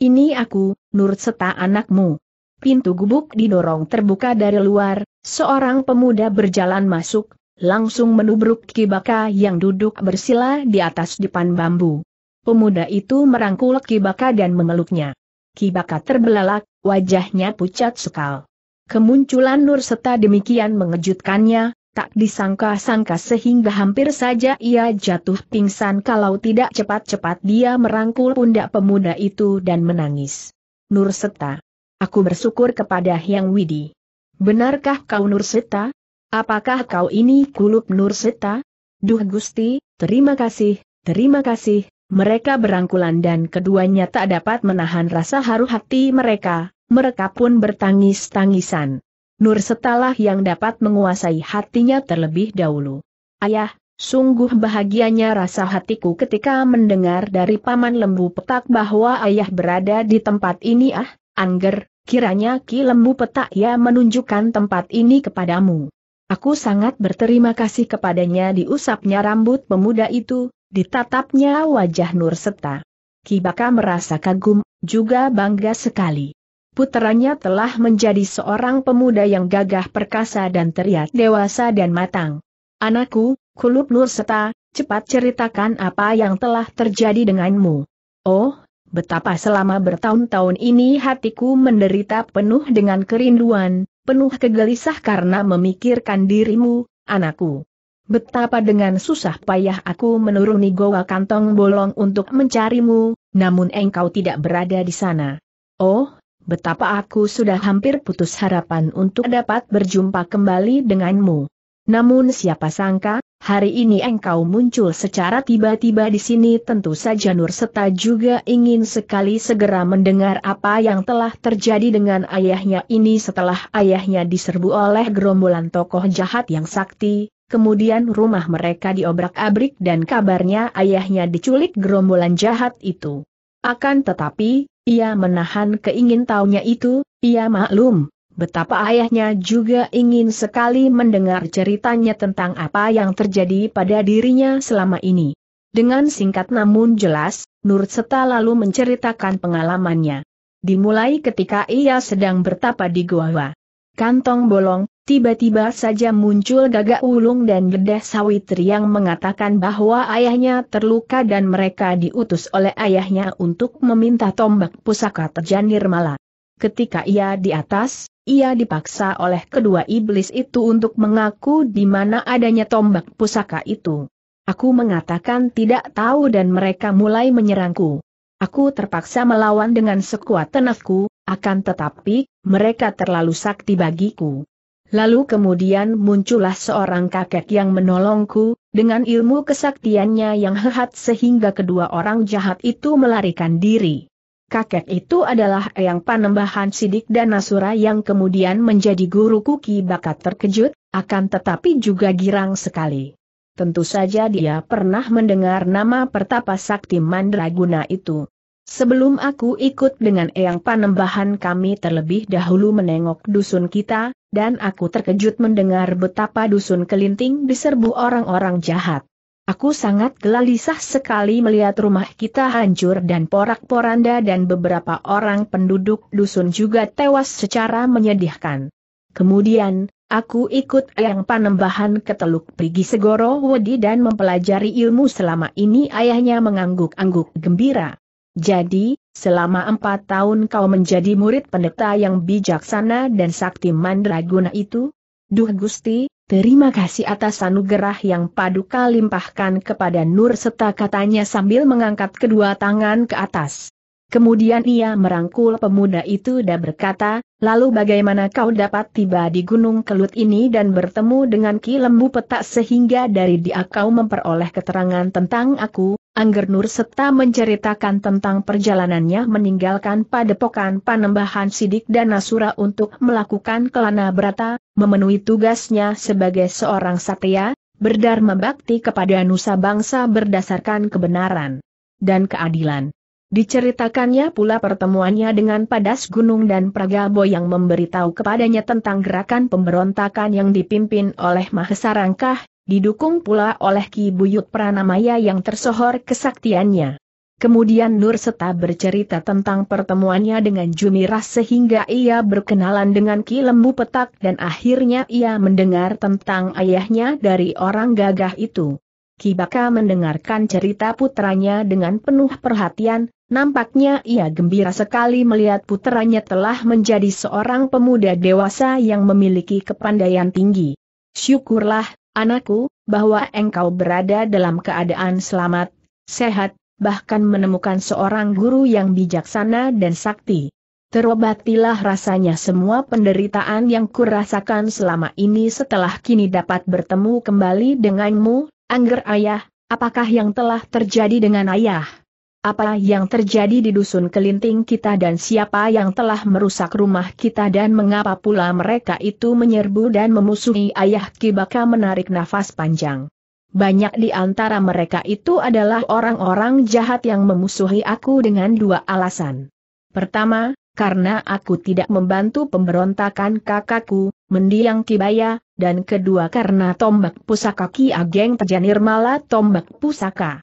Ini aku, Nur Seta anakmu. Pintu gubuk didorong terbuka dari luar, seorang pemuda berjalan masuk, langsung menubruk Kibaka yang duduk bersila di atas depan bambu. Pemuda itu merangkul Kibaka dan memeluknya. Kibaka terbelalak, wajahnya pucat sekal. Kemunculan Nur serta demikian mengejutkannya, tak disangka-sangka sehingga hampir saja ia jatuh pingsan kalau tidak cepat-cepat dia merangkul pundak pemuda itu dan menangis. Nur Seta. Aku bersyukur kepada Hyang Widi. Benarkah kau Nur Seta? Apakah kau ini kulup Nur Seta? Duh Gusti, terima kasih, terima kasih, mereka berangkulan dan keduanya tak dapat menahan rasa haru hati mereka, mereka pun bertangis-tangisan. Nur setelah yang dapat menguasai hatinya terlebih dahulu. Ayah, sungguh bahagianya rasa hatiku ketika mendengar dari Paman Lembu Petak bahwa ayah berada di tempat ini ah, Angger, kiranya Ki Lembu Petak ya menunjukkan tempat ini kepadamu. Aku sangat berterima kasih kepadanya diusapnya rambut pemuda itu, ditatapnya wajah Nur Seta. Kibaka merasa kagum, juga bangga sekali. Putranya telah menjadi seorang pemuda yang gagah perkasa dan teriak dewasa dan matang. Anakku, kulup Nur Seta, cepat ceritakan apa yang telah terjadi denganmu. Oh, betapa selama bertahun-tahun ini hatiku menderita penuh dengan kerinduan, penuh kegelisah karena memikirkan dirimu, anakku. Betapa dengan susah payah aku menuruni goa kantong bolong untuk mencarimu, namun engkau tidak berada di sana. Oh, betapa aku sudah hampir putus harapan untuk dapat berjumpa kembali denganmu. Namun siapa sangka, Hari ini engkau muncul secara tiba-tiba di sini tentu saja Nur Seta juga ingin sekali segera mendengar apa yang telah terjadi dengan ayahnya ini setelah ayahnya diserbu oleh gerombolan tokoh jahat yang sakti, kemudian rumah mereka diobrak-abrik dan kabarnya ayahnya diculik gerombolan jahat itu. Akan tetapi, ia menahan keingin taunya itu, ia maklum, betapa ayahnya juga ingin sekali mendengar ceritanya tentang apa yang terjadi pada dirinya selama ini. Dengan singkat namun jelas, Nur Seta lalu menceritakan pengalamannya. Dimulai ketika ia sedang bertapa di gua. Kantong bolong, tiba-tiba saja muncul gagak ulung dan gedeh sawitri yang mengatakan bahwa ayahnya terluka dan mereka diutus oleh ayahnya untuk meminta tombak pusaka terjanir mala. Ketika ia di atas, ia dipaksa oleh kedua iblis itu untuk mengaku di mana adanya tombak pusaka itu. Aku mengatakan tidak tahu dan mereka mulai menyerangku. Aku terpaksa melawan dengan sekuat tenagaku, akan tetapi, mereka terlalu sakti bagiku. Lalu kemudian muncullah seorang kakek yang menolongku, dengan ilmu kesaktiannya yang hebat sehingga kedua orang jahat itu melarikan diri kakek itu adalah Eyang Panembahan Sidik dan Nasura yang kemudian menjadi guru Kuki. Bakat terkejut, akan tetapi juga girang sekali. Tentu saja dia pernah mendengar nama Pertapa Sakti Mandraguna itu. Sebelum aku ikut dengan Eyang Panembahan kami terlebih dahulu menengok dusun kita, dan aku terkejut mendengar betapa dusun kelinting diserbu orang-orang jahat. Aku sangat gelisah sekali melihat rumah kita hancur dan porak-poranda dan beberapa orang penduduk dusun juga tewas secara menyedihkan. Kemudian, aku ikut yang panembahan ke Teluk Prigi Segoro Wedi dan mempelajari ilmu selama ini ayahnya mengangguk-angguk gembira. Jadi, selama empat tahun kau menjadi murid pendeta yang bijaksana dan sakti mandraguna itu? Duh Gusti, Terima kasih atas anugerah yang paduka limpahkan kepada Nur Seta katanya sambil mengangkat kedua tangan ke atas. Kemudian ia merangkul pemuda itu dan berkata, lalu bagaimana kau dapat tiba di gunung kelut ini dan bertemu dengan Ki Lembu Petak sehingga dari dia kau memperoleh keterangan tentang aku, Angger Nur seta menceritakan tentang perjalanannya meninggalkan padepokan panembahan Sidik dan Nasura untuk melakukan kelana berata, memenuhi tugasnya sebagai seorang satya, berdharma bakti kepada nusa bangsa berdasarkan kebenaran dan keadilan. Diceritakannya pula pertemuannya dengan Padas Gunung dan Pragabo yang memberitahu kepadanya tentang gerakan pemberontakan yang dipimpin oleh Mahesarangkah, didukung pula oleh Ki Buyut Pranamaya yang tersohor kesaktiannya. Kemudian Nur Seta bercerita tentang pertemuannya dengan Jumiras sehingga ia berkenalan dengan Ki Lembu Petak dan akhirnya ia mendengar tentang ayahnya dari orang gagah itu. Ki Baka mendengarkan cerita putranya dengan penuh perhatian, nampaknya ia gembira sekali melihat putranya telah menjadi seorang pemuda dewasa yang memiliki kepandaian tinggi. Syukurlah, Anakku, bahwa engkau berada dalam keadaan selamat, sehat, bahkan menemukan seorang guru yang bijaksana dan sakti. Terobatilah rasanya semua penderitaan yang kurasakan selama ini setelah kini dapat bertemu kembali denganmu, Angger Ayah, apakah yang telah terjadi dengan Ayah? Apa yang terjadi di dusun kelinting kita dan siapa yang telah merusak rumah kita dan mengapa pula mereka itu menyerbu dan memusuhi ayah Kibaka menarik nafas panjang. Banyak di antara mereka itu adalah orang-orang jahat yang memusuhi aku dengan dua alasan. Pertama, karena aku tidak membantu pemberontakan kakakku, mendiang Kibaya, dan kedua karena tombak pusaka Ki Ageng Tejanirmala tombak pusaka.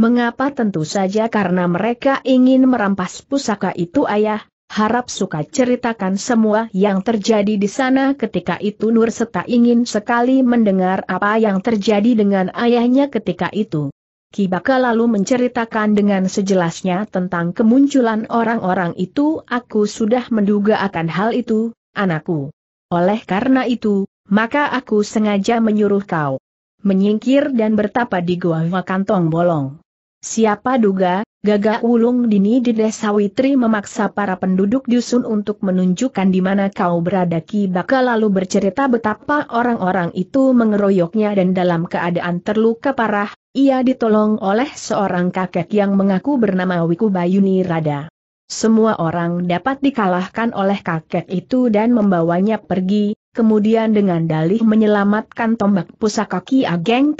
Mengapa tentu saja karena mereka ingin merampas pusaka itu ayah, harap suka ceritakan semua yang terjadi di sana ketika itu Nur Seta ingin sekali mendengar apa yang terjadi dengan ayahnya ketika itu. Kibaka lalu menceritakan dengan sejelasnya tentang kemunculan orang-orang itu aku sudah menduga akan hal itu, anakku. Oleh karena itu, maka aku sengaja menyuruh kau menyingkir dan bertapa di gua kantong bolong. Siapa duga, gagak ulung dini di desa Witri memaksa para penduduk dusun untuk menunjukkan di mana kau berada Ki Baka lalu bercerita betapa orang-orang itu mengeroyoknya dan dalam keadaan terluka parah, ia ditolong oleh seorang kakek yang mengaku bernama Wiku Bayuni Rada. Semua orang dapat dikalahkan oleh kakek itu dan membawanya pergi, kemudian dengan dalih menyelamatkan tombak pusaka Ki Ageng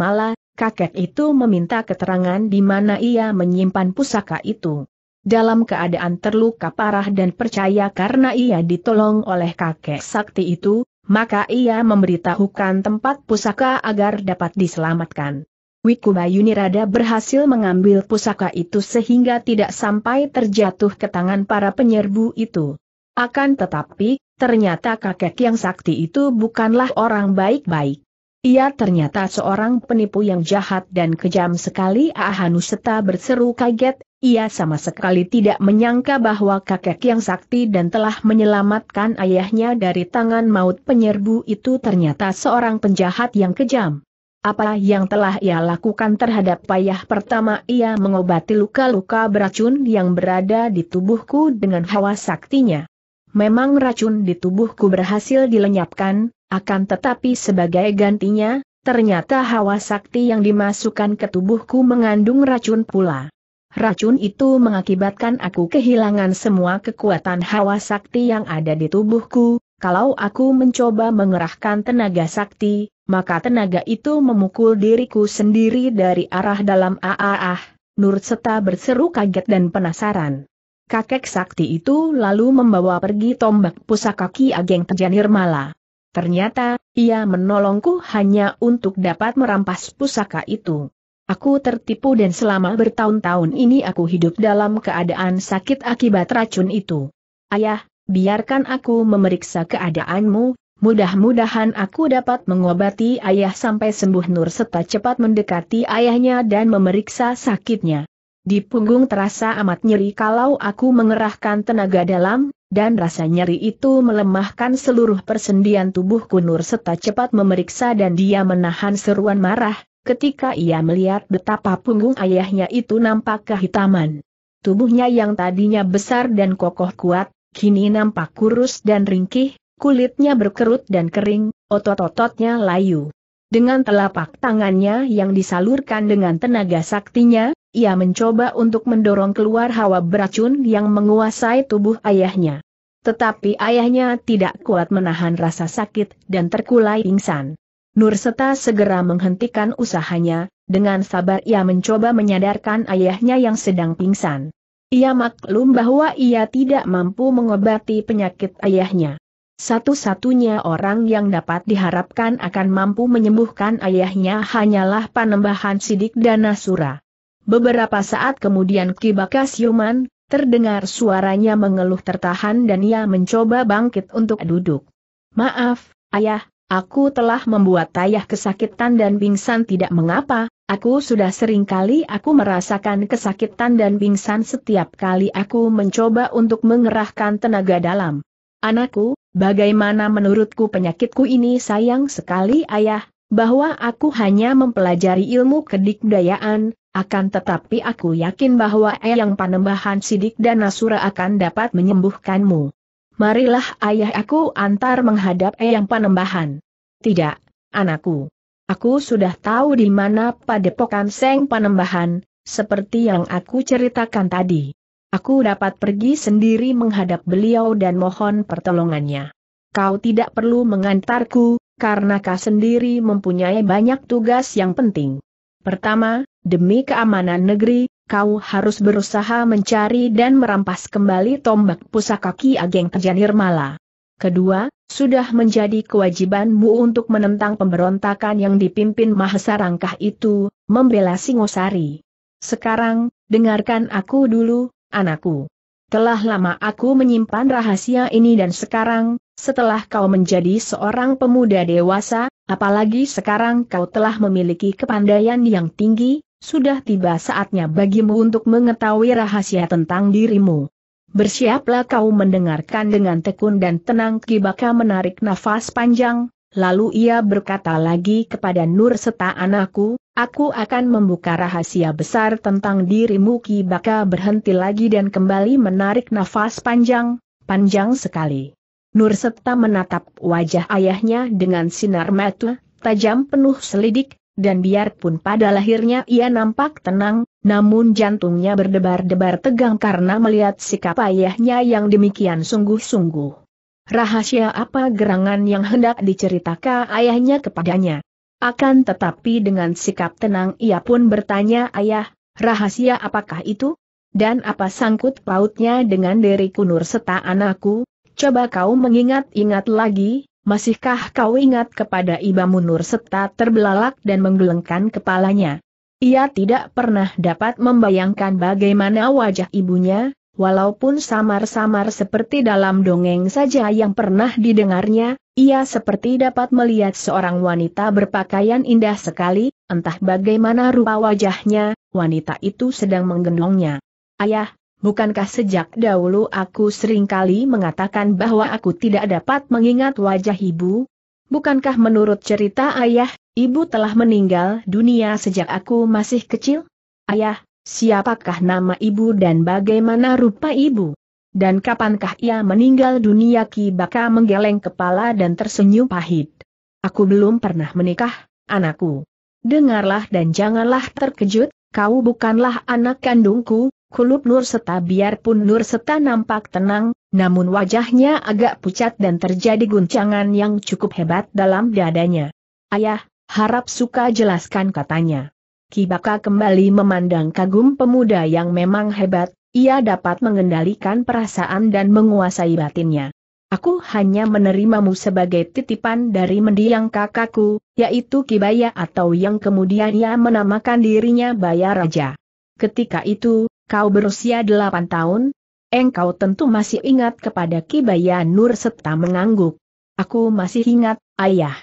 mala kakek itu meminta keterangan di mana ia menyimpan pusaka itu. Dalam keadaan terluka parah dan percaya karena ia ditolong oleh kakek sakti itu, maka ia memberitahukan tempat pusaka agar dapat diselamatkan. Wikubayuni Rada berhasil mengambil pusaka itu sehingga tidak sampai terjatuh ke tangan para penyerbu itu. Akan tetapi, ternyata kakek yang sakti itu bukanlah orang baik-baik. Ia ternyata seorang penipu yang jahat dan kejam sekali Ahanuseta berseru kaget, ia sama sekali tidak menyangka bahwa kakek yang sakti dan telah menyelamatkan ayahnya dari tangan maut penyerbu itu ternyata seorang penjahat yang kejam. Apa yang telah ia lakukan terhadap payah pertama ia mengobati luka-luka beracun yang berada di tubuhku dengan hawa saktinya. Memang racun di tubuhku berhasil dilenyapkan, akan tetapi sebagai gantinya, ternyata hawa sakti yang dimasukkan ke tubuhku mengandung racun pula. Racun itu mengakibatkan aku kehilangan semua kekuatan hawa sakti yang ada di tubuhku, kalau aku mencoba mengerahkan tenaga sakti, maka tenaga itu memukul diriku sendiri dari arah dalam aaah, Nur Seta berseru kaget dan penasaran. Kakek sakti itu lalu membawa pergi tombak pusaka Ki Ageng Tejanirmala. Mala. Ternyata, ia menolongku hanya untuk dapat merampas pusaka itu. Aku tertipu dan selama bertahun-tahun ini aku hidup dalam keadaan sakit akibat racun itu. Ayah, biarkan aku memeriksa keadaanmu, mudah-mudahan aku dapat mengobati ayah sampai sembuh Nur serta cepat mendekati ayahnya dan memeriksa sakitnya. Di punggung terasa amat nyeri kalau aku mengerahkan tenaga dalam, dan rasa nyeri itu melemahkan seluruh persendian tubuh kunur serta cepat memeriksa dan dia menahan seruan marah, ketika ia melihat betapa punggung ayahnya itu nampak kehitaman. Tubuhnya yang tadinya besar dan kokoh kuat, kini nampak kurus dan ringkih, kulitnya berkerut dan kering, otot-ototnya layu. Dengan telapak tangannya yang disalurkan dengan tenaga saktinya, ia mencoba untuk mendorong keluar hawa beracun yang menguasai tubuh ayahnya. Tetapi ayahnya tidak kuat menahan rasa sakit dan terkulai pingsan. Nurseta segera menghentikan usahanya, dengan sabar ia mencoba menyadarkan ayahnya yang sedang pingsan. Ia maklum bahwa ia tidak mampu mengobati penyakit ayahnya. Satu-satunya orang yang dapat diharapkan akan mampu menyembuhkan ayahnya hanyalah panembahan sidik dan nasura. Beberapa saat kemudian Kibakas Yuman, terdengar suaranya mengeluh tertahan dan ia mencoba bangkit untuk duduk. Maaf, ayah, aku telah membuat ayah kesakitan dan pingsan tidak mengapa, aku sudah sering kali aku merasakan kesakitan dan pingsan setiap kali aku mencoba untuk mengerahkan tenaga dalam. Anakku, Bagaimana menurutku penyakitku ini sayang sekali ayah, bahwa aku hanya mempelajari ilmu kedikdayaan, akan tetapi aku yakin bahwa yang panembahan sidik dan nasura akan dapat menyembuhkanmu. Marilah ayah aku antar menghadap yang panembahan. Tidak, anakku. Aku sudah tahu di mana padepokan Seng Panembahan, seperti yang aku ceritakan tadi. Aku dapat pergi sendiri menghadap beliau dan mohon pertolongannya. Kau tidak perlu mengantarku, karena kau sendiri mempunyai banyak tugas yang penting. Pertama, demi keamanan negeri, kau harus berusaha mencari dan merampas kembali tombak pusaka Ki Ageng mala. Kedua, sudah menjadi kewajibanmu untuk menentang pemberontakan yang dipimpin Mahesa Rangkah itu, membela Singosari. Sekarang, dengarkan aku dulu, anakku. Telah lama aku menyimpan rahasia ini dan sekarang, setelah kau menjadi seorang pemuda dewasa, apalagi sekarang kau telah memiliki kepandaian yang tinggi, sudah tiba saatnya bagimu untuk mengetahui rahasia tentang dirimu. Bersiaplah kau mendengarkan dengan tekun dan tenang Kibaka menarik nafas panjang, lalu ia berkata lagi kepada Nur Seta anakku, Aku akan membuka rahasia besar tentang dirimu Ki Baka berhenti lagi dan kembali menarik nafas panjang, panjang sekali. Nur Septa menatap wajah ayahnya dengan sinar mata, tajam penuh selidik, dan biarpun pada lahirnya ia nampak tenang, namun jantungnya berdebar-debar tegang karena melihat sikap ayahnya yang demikian sungguh-sungguh. Rahasia apa gerangan yang hendak diceritakan ayahnya kepadanya? Akan tetapi dengan sikap tenang ia pun bertanya ayah, rahasia apakah itu? Dan apa sangkut pautnya dengan diriku kunur serta anakku? Coba kau mengingat-ingat lagi, masihkah kau ingat kepada Ibamu Nur serta terbelalak dan menggelengkan kepalanya? Ia tidak pernah dapat membayangkan bagaimana wajah ibunya, walaupun samar-samar seperti dalam dongeng saja yang pernah didengarnya, ia seperti dapat melihat seorang wanita berpakaian indah sekali, entah bagaimana rupa wajahnya, wanita itu sedang menggendongnya. Ayah, Bukankah sejak dahulu aku seringkali mengatakan bahwa aku tidak dapat mengingat wajah ibu? Bukankah menurut cerita ayah, ibu telah meninggal dunia sejak aku masih kecil? Ayah, Siapakah nama ibu dan bagaimana rupa ibu? Dan kapankah ia meninggal dunia Ki Baka menggeleng kepala dan tersenyum pahit. Aku belum pernah menikah, anakku. Dengarlah dan janganlah terkejut, kau bukanlah anak kandungku, kulup Nur Seta biarpun Nur Seta nampak tenang, namun wajahnya agak pucat dan terjadi guncangan yang cukup hebat dalam dadanya. Ayah, harap suka jelaskan katanya. Kibaka kembali memandang kagum pemuda yang memang hebat, ia dapat mengendalikan perasaan dan menguasai batinnya. Aku hanya menerimamu sebagai titipan dari mendiang kakakku, yaitu Kibaya atau yang kemudian ia menamakan dirinya Baya Raja. Ketika itu, kau berusia delapan tahun, engkau tentu masih ingat kepada Kibaya Nur serta mengangguk. Aku masih ingat, ayah.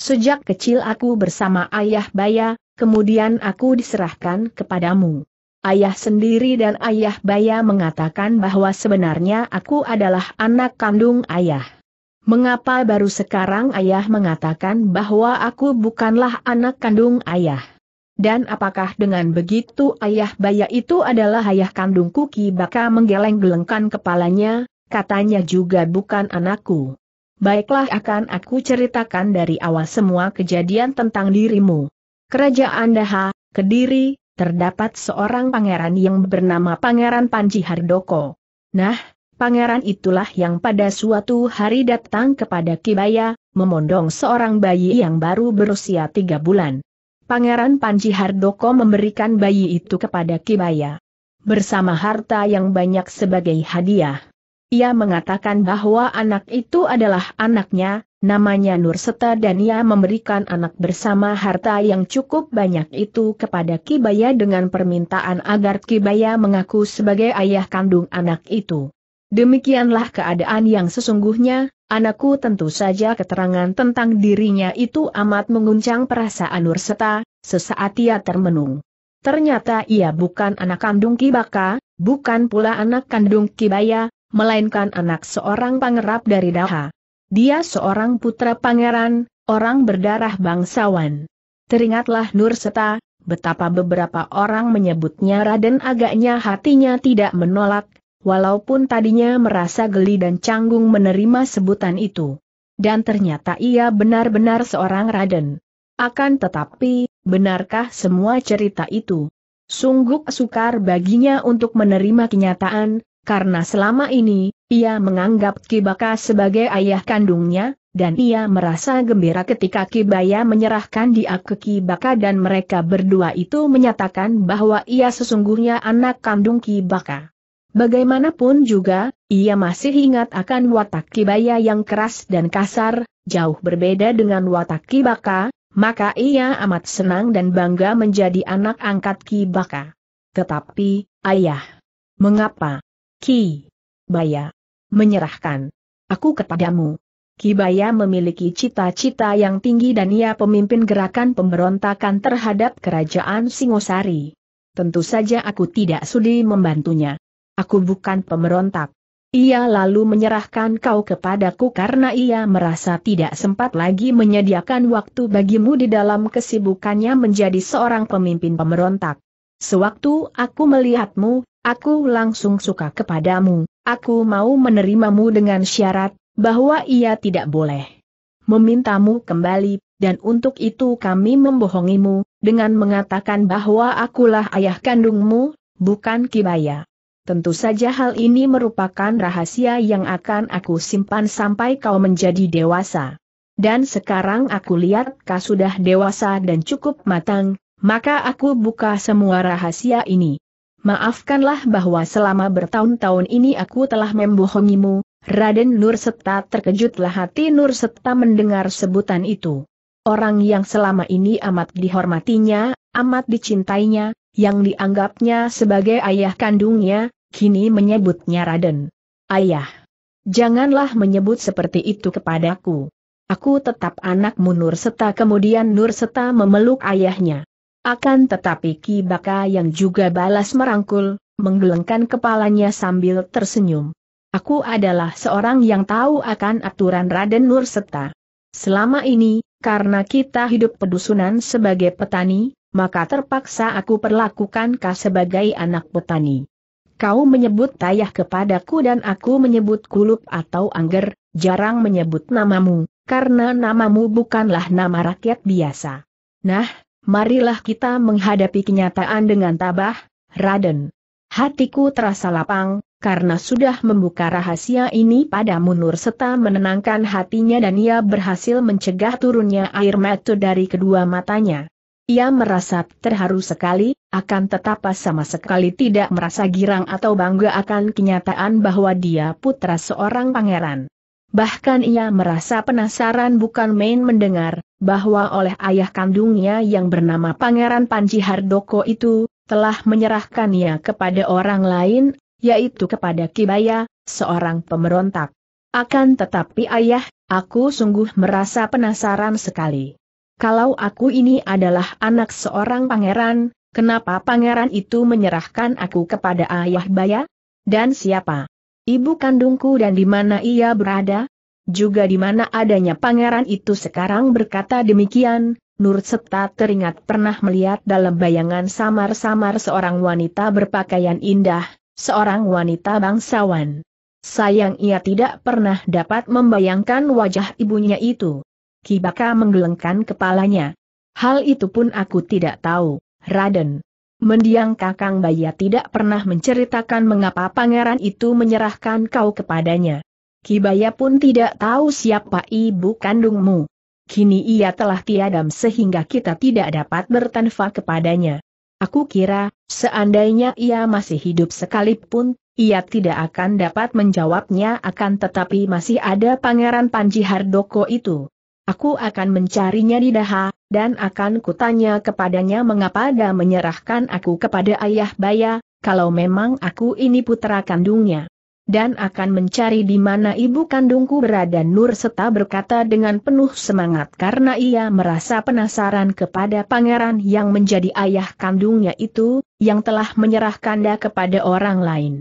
Sejak kecil aku bersama ayah Baya, kemudian aku diserahkan kepadamu. Ayah sendiri dan ayah Baya mengatakan bahwa sebenarnya aku adalah anak kandung ayah. Mengapa baru sekarang ayah mengatakan bahwa aku bukanlah anak kandung ayah? Dan apakah dengan begitu ayah Baya itu adalah ayah kandung Kuki? Baka menggeleng-gelengkan kepalanya, katanya juga bukan anakku. Baiklah akan aku ceritakan dari awal semua kejadian tentang dirimu. Kerajaan Daha, Kediri, terdapat seorang pangeran yang bernama Pangeran Panji Hardoko. Nah, pangeran itulah yang pada suatu hari datang kepada Kibaya, memondong seorang bayi yang baru berusia tiga bulan. Pangeran Panji Hardoko memberikan bayi itu kepada Kibaya. Bersama harta yang banyak sebagai hadiah. Ia mengatakan bahwa anak itu adalah anaknya, Namanya Nurseta dan ia memberikan anak bersama harta yang cukup banyak itu kepada Kibaya dengan permintaan agar Kibaya mengaku sebagai ayah kandung anak itu. Demikianlah keadaan yang sesungguhnya, anakku tentu saja keterangan tentang dirinya itu amat menguncang perasaan Nurseta, sesaat ia termenung. Ternyata ia bukan anak kandung Kibaka, bukan pula anak kandung Kibaya, melainkan anak seorang pangerap dari Daha. Dia seorang putra pangeran, orang berdarah bangsawan. Teringatlah Nur Seta, betapa beberapa orang menyebutnya Raden agaknya hatinya tidak menolak, walaupun tadinya merasa geli dan canggung menerima sebutan itu. Dan ternyata ia benar-benar seorang Raden. Akan tetapi, benarkah semua cerita itu? Sungguh sukar baginya untuk menerima kenyataan, karena selama ini, ia menganggap Kibaka sebagai ayah kandungnya, dan ia merasa gembira ketika Kibaya menyerahkan dia ke Kibaka dan mereka berdua itu menyatakan bahwa ia sesungguhnya anak kandung Kibaka. Bagaimanapun juga, ia masih ingat akan watak Kibaya yang keras dan kasar, jauh berbeda dengan watak Kibaka, maka ia amat senang dan bangga menjadi anak angkat Kibaka. Tetapi, ayah, mengapa Ki Baya menyerahkan aku kepadamu. Kibaya memiliki cita-cita yang tinggi dan ia pemimpin gerakan pemberontakan terhadap kerajaan Singosari. Tentu saja aku tidak sudi membantunya. Aku bukan pemberontak. Ia lalu menyerahkan kau kepadaku karena ia merasa tidak sempat lagi menyediakan waktu bagimu di dalam kesibukannya menjadi seorang pemimpin pemberontak. Sewaktu aku melihatmu, aku langsung suka kepadamu. Aku mau menerimamu dengan syarat, bahwa ia tidak boleh memintamu kembali, dan untuk itu kami membohongimu, dengan mengatakan bahwa akulah ayah kandungmu, bukan Kibaya. Tentu saja hal ini merupakan rahasia yang akan aku simpan sampai kau menjadi dewasa. Dan sekarang aku lihat kau sudah dewasa dan cukup matang, maka aku buka semua rahasia ini. Maafkanlah bahwa selama bertahun-tahun ini aku telah membohongimu, Raden Nurseta terkejutlah hati Nurseta mendengar sebutan itu. Orang yang selama ini amat dihormatinya, amat dicintainya, yang dianggapnya sebagai ayah kandungnya, kini menyebutnya Raden. Ayah. Janganlah menyebut seperti itu kepadaku. Aku tetap anakmu Nurseta kemudian Nurseta memeluk ayahnya. Akan tetapi Ki Baka yang juga balas merangkul, menggelengkan kepalanya sambil tersenyum. Aku adalah seorang yang tahu akan aturan Raden Nur Seta. Selama ini, karena kita hidup pedusunan sebagai petani, maka terpaksa aku perlakukan kau sebagai anak petani. Kau menyebut tayah kepadaku dan aku menyebut kulup atau angger, jarang menyebut namamu, karena namamu bukanlah nama rakyat biasa. Nah, marilah kita menghadapi kenyataan dengan tabah, Raden. Hatiku terasa lapang, karena sudah membuka rahasia ini pada Munur serta menenangkan hatinya dan ia berhasil mencegah turunnya air mata dari kedua matanya. Ia merasa terharu sekali, akan tetap sama sekali tidak merasa girang atau bangga akan kenyataan bahwa dia putra seorang pangeran. Bahkan ia merasa penasaran bukan main mendengar, bahwa oleh ayah kandungnya yang bernama Pangeran Panji Hardoko itu, telah menyerahkannya kepada orang lain, yaitu kepada Kibaya, seorang pemberontak. Akan tetapi ayah, aku sungguh merasa penasaran sekali. Kalau aku ini adalah anak seorang pangeran, kenapa pangeran itu menyerahkan aku kepada ayah Baya? Dan siapa? Ibu kandungku dan di mana ia berada? juga di mana adanya pangeran itu sekarang berkata demikian, Nur Septa teringat pernah melihat dalam bayangan samar-samar seorang wanita berpakaian indah, seorang wanita bangsawan. Sayang ia tidak pernah dapat membayangkan wajah ibunya itu. Kibaka menggelengkan kepalanya. Hal itu pun aku tidak tahu, Raden. Mendiang Kakang Baya tidak pernah menceritakan mengapa pangeran itu menyerahkan kau kepadanya. Kibaya pun tidak tahu siapa ibu kandungmu. Kini ia telah tiadam sehingga kita tidak dapat bertanfa kepadanya. Aku kira, seandainya ia masih hidup sekalipun, ia tidak akan dapat menjawabnya akan tetapi masih ada Pangeran Panji Hardoko itu. Aku akan mencarinya di Daha, dan akan kutanya kepadanya mengapa dia menyerahkan aku kepada ayah Baya, kalau memang aku ini putra kandungnya dan akan mencari di mana ibu kandungku berada Nur Seta berkata dengan penuh semangat karena ia merasa penasaran kepada pangeran yang menjadi ayah kandungnya itu, yang telah menyerahkannya kepada orang lain.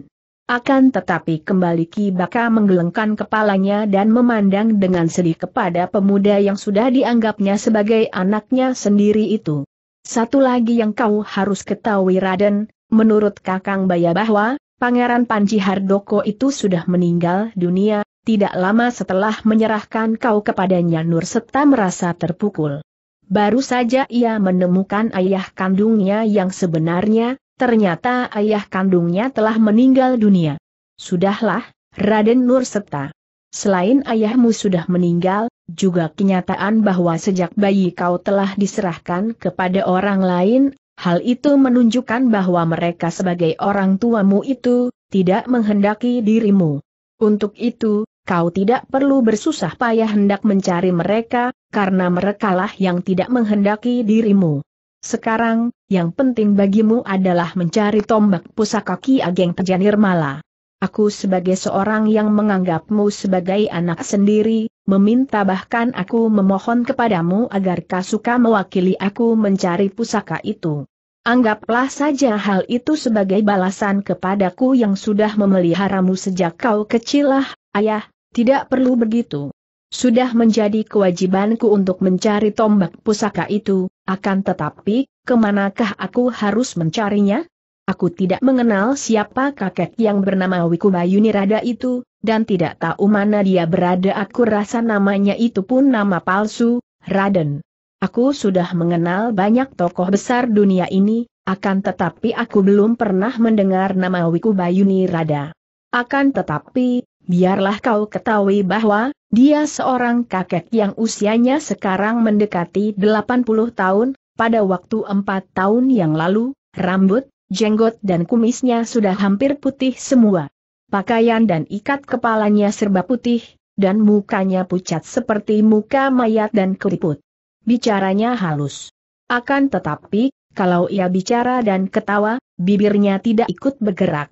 Akan tetapi kembali Ki Kibaka menggelengkan kepalanya dan memandang dengan sedih kepada pemuda yang sudah dianggapnya sebagai anaknya sendiri itu. Satu lagi yang kau harus ketahui Raden, menurut Kakang Baya bahwa, Pangeran Panji Hardoko itu sudah meninggal dunia, tidak lama setelah menyerahkan kau kepadanya Nur serta merasa terpukul. Baru saja ia menemukan ayah kandungnya yang sebenarnya, ternyata ayah kandungnya telah meninggal dunia. Sudahlah, Raden Nur serta. Selain ayahmu sudah meninggal, juga kenyataan bahwa sejak bayi kau telah diserahkan kepada orang lain Hal itu menunjukkan bahwa mereka sebagai orang tuamu itu, tidak menghendaki dirimu. Untuk itu, kau tidak perlu bersusah payah hendak mencari mereka, karena merekalah yang tidak menghendaki dirimu. Sekarang, yang penting bagimu adalah mencari tombak pusaka Ki Ageng terjanir Mala. Aku sebagai seorang yang menganggapmu sebagai anak sendiri, meminta bahkan aku memohon kepadamu agar kau suka mewakili aku mencari pusaka itu. Anggaplah saja hal itu sebagai balasan kepadaku yang sudah memeliharamu sejak kau lah, ayah, tidak perlu begitu. Sudah menjadi kewajibanku untuk mencari tombak pusaka itu, akan tetapi, kemanakah aku harus mencarinya? Aku tidak mengenal siapa kakek yang bernama Wikubayuni Rada itu, dan tidak tahu mana dia berada aku rasa namanya itu pun nama palsu, Raden. Aku sudah mengenal banyak tokoh besar dunia ini, akan tetapi aku belum pernah mendengar nama Wiku Bayuni Rada. Akan tetapi, biarlah kau ketahui bahwa, dia seorang kakek yang usianya sekarang mendekati 80 tahun, pada waktu 4 tahun yang lalu, rambut, jenggot dan kumisnya sudah hampir putih semua. Pakaian dan ikat kepalanya serba putih, dan mukanya pucat seperti muka mayat dan keriput bicaranya halus. Akan tetapi, kalau ia bicara dan ketawa, bibirnya tidak ikut bergerak.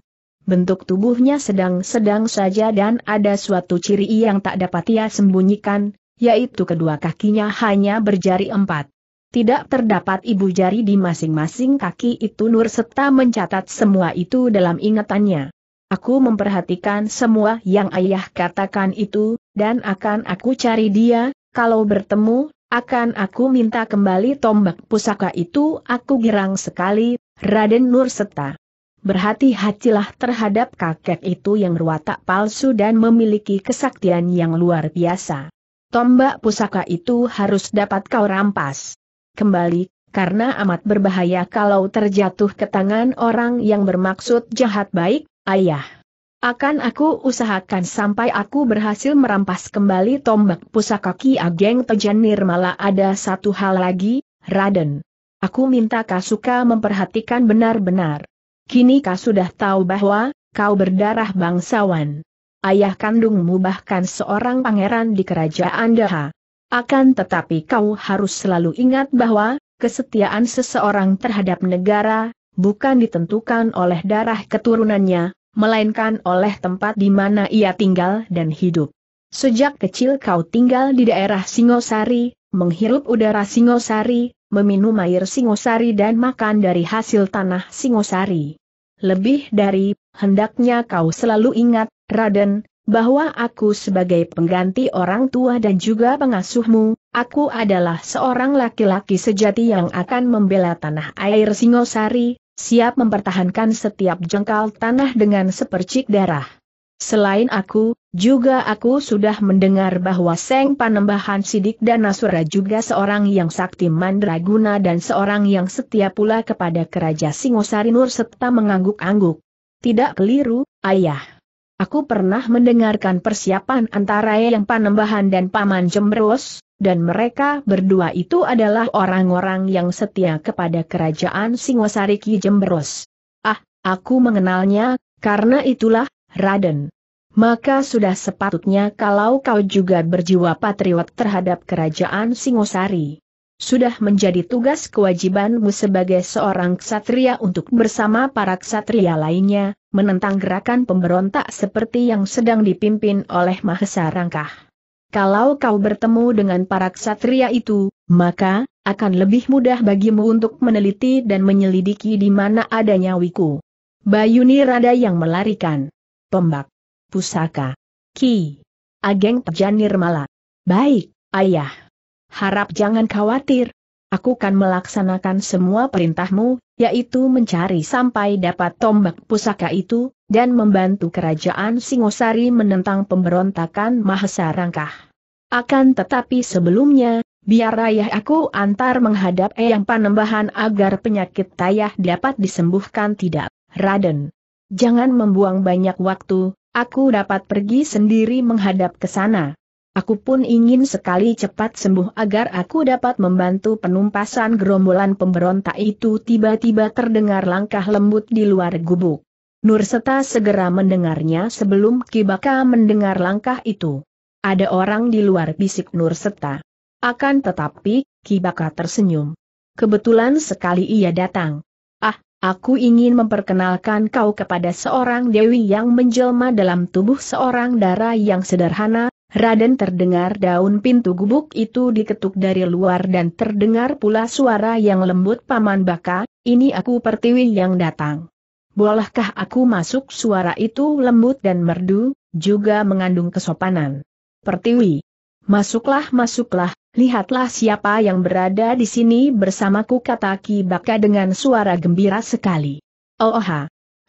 Bentuk tubuhnya sedang-sedang saja dan ada suatu ciri yang tak dapat ia sembunyikan, yaitu kedua kakinya hanya berjari empat. Tidak terdapat ibu jari di masing-masing kaki itu Nur serta mencatat semua itu dalam ingatannya. Aku memperhatikan semua yang ayah katakan itu, dan akan aku cari dia, kalau bertemu, akan aku minta kembali tombak pusaka itu aku girang sekali, Raden Nurseta. Berhati-hatilah terhadap kakek itu yang berwatak palsu dan memiliki kesaktian yang luar biasa. Tombak pusaka itu harus dapat kau rampas. Kembali, karena amat berbahaya kalau terjatuh ke tangan orang yang bermaksud jahat baik, ayah. Akan aku usahakan sampai aku berhasil merampas kembali tombak pusaka Ki Ageng Tejan Nirmala ada satu hal lagi, Raden. Aku minta Kasuka memperhatikan benar-benar. Kini kau sudah tahu bahwa, kau berdarah bangsawan. Ayah kandungmu bahkan seorang pangeran di kerajaan Daha. Akan tetapi kau harus selalu ingat bahwa, kesetiaan seseorang terhadap negara, bukan ditentukan oleh darah keturunannya, melainkan oleh tempat di mana ia tinggal dan hidup. Sejak kecil kau tinggal di daerah Singosari, menghirup udara Singosari, meminum air Singosari dan makan dari hasil tanah Singosari. Lebih dari, hendaknya kau selalu ingat, Raden, bahwa aku sebagai pengganti orang tua dan juga pengasuhmu, aku adalah seorang laki-laki sejati yang akan membela tanah air Singosari, siap mempertahankan setiap jengkal tanah dengan sepercik darah. Selain aku, juga aku sudah mendengar bahwa Seng Panembahan Sidik dan Nasura juga seorang yang sakti mandraguna dan seorang yang setia pula kepada Keraja Singosari Nur serta mengangguk-angguk. Tidak keliru, ayah. Aku pernah mendengarkan persiapan antara yang Panembahan dan Paman Jembros, dan mereka berdua itu adalah orang-orang yang setia kepada kerajaan Singosari Ki Jemberos. Ah, aku mengenalnya, karena itulah, Raden. Maka sudah sepatutnya kalau kau juga berjiwa patriot terhadap kerajaan Singosari. Sudah menjadi tugas kewajibanmu sebagai seorang ksatria untuk bersama para ksatria lainnya, menentang gerakan pemberontak seperti yang sedang dipimpin oleh Mahesa Rangkah. Kalau kau bertemu dengan para ksatria itu, maka, akan lebih mudah bagimu untuk meneliti dan menyelidiki di mana adanya wiku. Bayuni Rada yang melarikan. Pembak. Pusaka. Ki. Ageng Pejanir malah. Baik, ayah. Harap jangan khawatir, Aku kan melaksanakan semua perintahmu, yaitu mencari sampai dapat tombak pusaka itu, dan membantu kerajaan Singosari menentang pemberontakan Mahesa Rangkah. Akan tetapi sebelumnya, biar ayah aku antar menghadap Eyang Panembahan agar penyakit tayah dapat disembuhkan tidak, Raden. Jangan membuang banyak waktu, aku dapat pergi sendiri menghadap ke sana. Aku pun ingin sekali cepat sembuh agar aku dapat membantu penumpasan gerombolan pemberontak itu tiba-tiba terdengar langkah lembut di luar gubuk. Nurseta segera mendengarnya sebelum Kibaka mendengar langkah itu. Ada orang di luar bisik Nurseta. Akan tetapi, Kibaka tersenyum. Kebetulan sekali ia datang. Ah, aku ingin memperkenalkan kau kepada seorang dewi yang menjelma dalam tubuh seorang darah yang sederhana, Raden terdengar daun pintu gubuk itu diketuk dari luar dan terdengar pula suara yang lembut Paman Baka, ini aku pertiwi yang datang. Bolehkah aku masuk suara itu lembut dan merdu, juga mengandung kesopanan. Pertiwi. Masuklah masuklah, lihatlah siapa yang berada di sini bersamaku kata Ki Baka dengan suara gembira sekali. Oh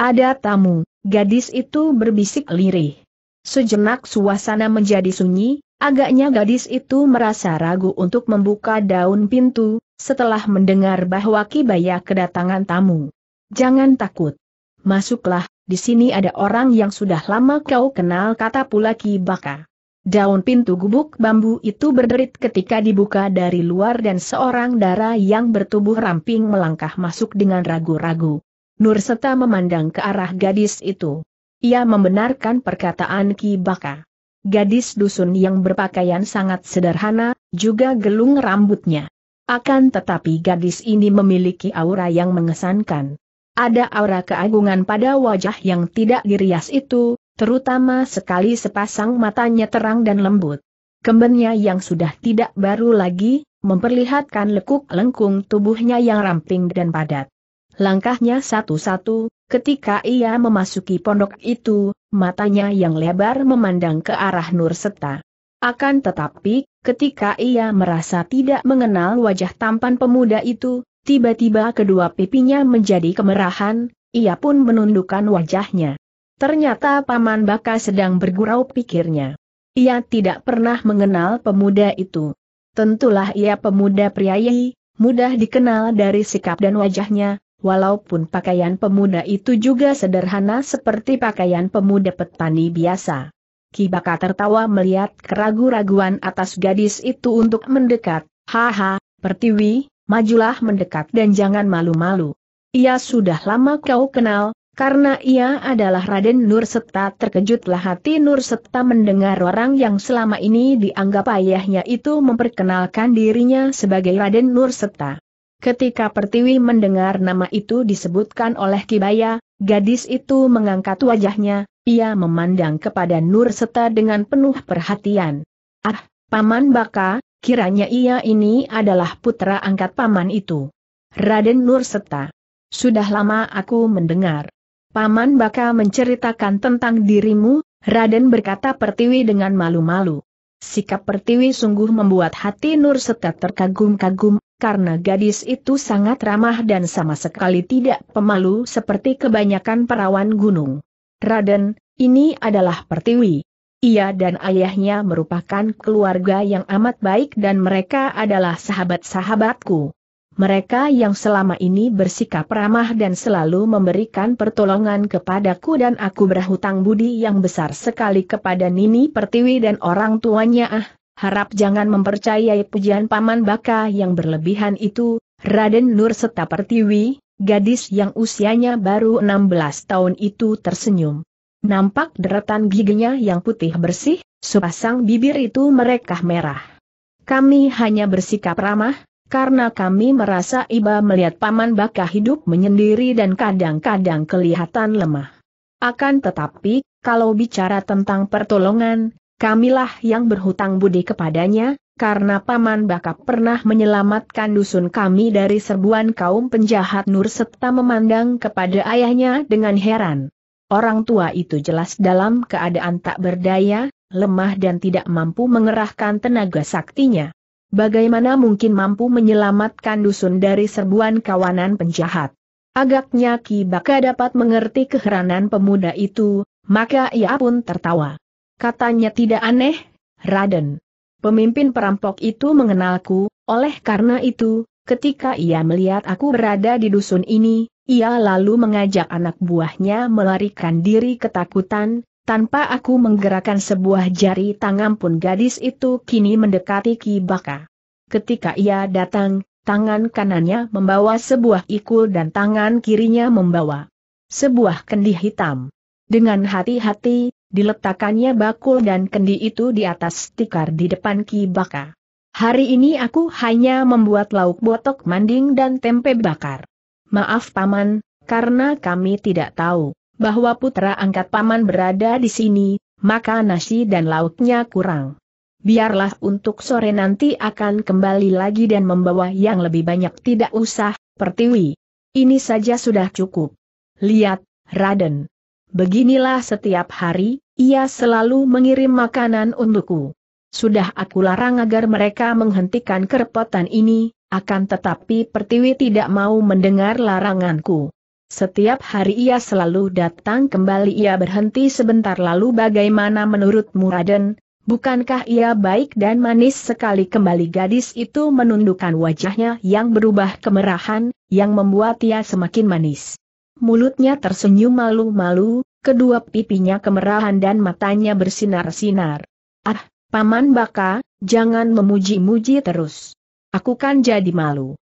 Ada tamu, gadis itu berbisik lirih. Sejenak suasana menjadi sunyi, agaknya gadis itu merasa ragu untuk membuka daun pintu, setelah mendengar bahwa Kibaya kedatangan tamu. Jangan takut. Masuklah, di sini ada orang yang sudah lama kau kenal kata pula Kibaka. Daun pintu gubuk bambu itu berderit ketika dibuka dari luar dan seorang dara yang bertubuh ramping melangkah masuk dengan ragu-ragu. Nurseta memandang ke arah gadis itu. Ia membenarkan perkataan Ki Baka. Gadis dusun yang berpakaian sangat sederhana, juga gelung rambutnya. Akan tetapi gadis ini memiliki aura yang mengesankan. Ada aura keagungan pada wajah yang tidak dirias itu, terutama sekali sepasang matanya terang dan lembut. Kembennya yang sudah tidak baru lagi, memperlihatkan lekuk lengkung tubuhnya yang ramping dan padat. Langkahnya satu-satu, Ketika ia memasuki pondok itu, matanya yang lebar memandang ke arah Nur Seta. Akan tetapi, ketika ia merasa tidak mengenal wajah tampan pemuda itu, tiba-tiba kedua pipinya menjadi kemerahan, ia pun menundukkan wajahnya. Ternyata Paman Baka sedang bergurau pikirnya. Ia tidak pernah mengenal pemuda itu. Tentulah ia pemuda priayi, mudah dikenal dari sikap dan wajahnya, walaupun pakaian pemuda itu juga sederhana seperti pakaian pemuda petani biasa. Kibaka tertawa melihat keragu-raguan atas gadis itu untuk mendekat, haha, pertiwi, majulah mendekat dan jangan malu-malu. Ia sudah lama kau kenal, karena ia adalah Raden Nurseta terkejutlah hati Nurseta mendengar orang yang selama ini dianggap ayahnya itu memperkenalkan dirinya sebagai Raden Nurseta. Ketika Pertiwi mendengar nama itu disebutkan oleh Kibaya, gadis itu mengangkat wajahnya, ia memandang kepada Nur Seta dengan penuh perhatian. Ah, Paman Baka, kiranya ia ini adalah putra angkat Paman itu. Raden Nur Seta. Sudah lama aku mendengar. Paman Baka menceritakan tentang dirimu, Raden berkata Pertiwi dengan malu-malu. Sikap Pertiwi sungguh membuat hati Nur Seta terkagum-kagum, karena gadis itu sangat ramah dan sama sekali tidak pemalu seperti kebanyakan perawan gunung. Raden, ini adalah Pertiwi. Ia dan ayahnya merupakan keluarga yang amat baik dan mereka adalah sahabat-sahabatku. Mereka yang selama ini bersikap ramah dan selalu memberikan pertolongan kepadaku dan aku berhutang budi yang besar sekali kepada Nini Pertiwi dan orang tuanya ah, harap jangan mempercayai pujian Paman Baka yang berlebihan itu, Raden Nur Seta Pertiwi, gadis yang usianya baru 16 tahun itu tersenyum. Nampak deretan giginya yang putih bersih, sepasang bibir itu merekah merah. Kami hanya bersikap ramah, karena kami merasa iba melihat Paman Baka hidup menyendiri dan kadang-kadang kelihatan lemah. Akan tetapi, kalau bicara tentang pertolongan, Kamilah yang berhutang budi kepadanya, karena Paman Bakap pernah menyelamatkan dusun kami dari serbuan kaum penjahat Nur serta memandang kepada ayahnya dengan heran. Orang tua itu jelas dalam keadaan tak berdaya, lemah dan tidak mampu mengerahkan tenaga saktinya. Bagaimana mungkin mampu menyelamatkan dusun dari serbuan kawanan penjahat? Agaknya Ki Baka dapat mengerti keheranan pemuda itu, maka ia pun tertawa. Katanya tidak aneh, Raden. Pemimpin perampok itu mengenalku, oleh karena itu, ketika ia melihat aku berada di dusun ini, ia lalu mengajak anak buahnya melarikan diri ketakutan, tanpa aku menggerakkan sebuah jari tangan pun gadis itu kini mendekati Ki Baka. Ketika ia datang, tangan kanannya membawa sebuah ikul dan tangan kirinya membawa sebuah kendi hitam. Dengan hati-hati, Diletakkannya bakul dan kendi itu di atas tikar di depan Ki Baka. Hari ini aku hanya membuat lauk botok manding dan tempe bakar. Maaf Paman, karena kami tidak tahu bahwa putra angkat Paman berada di sini, maka nasi dan lauknya kurang. Biarlah untuk sore nanti akan kembali lagi dan membawa yang lebih banyak tidak usah, Pertiwi. Ini saja sudah cukup. Lihat, Raden. Beginilah setiap hari, ia selalu mengirim makanan untukku. Sudah aku larang agar mereka menghentikan kerepotan ini, akan tetapi Pertiwi tidak mau mendengar laranganku. Setiap hari ia selalu datang kembali ia berhenti sebentar lalu bagaimana menurut muraden? bukankah ia baik dan manis sekali kembali gadis itu menundukkan wajahnya yang berubah kemerahan, yang membuat ia semakin manis mulutnya tersenyum malu-malu, kedua pipinya kemerahan dan matanya bersinar-sinar. Ah, Paman Baka, jangan memuji-muji terus. Aku kan jadi malu.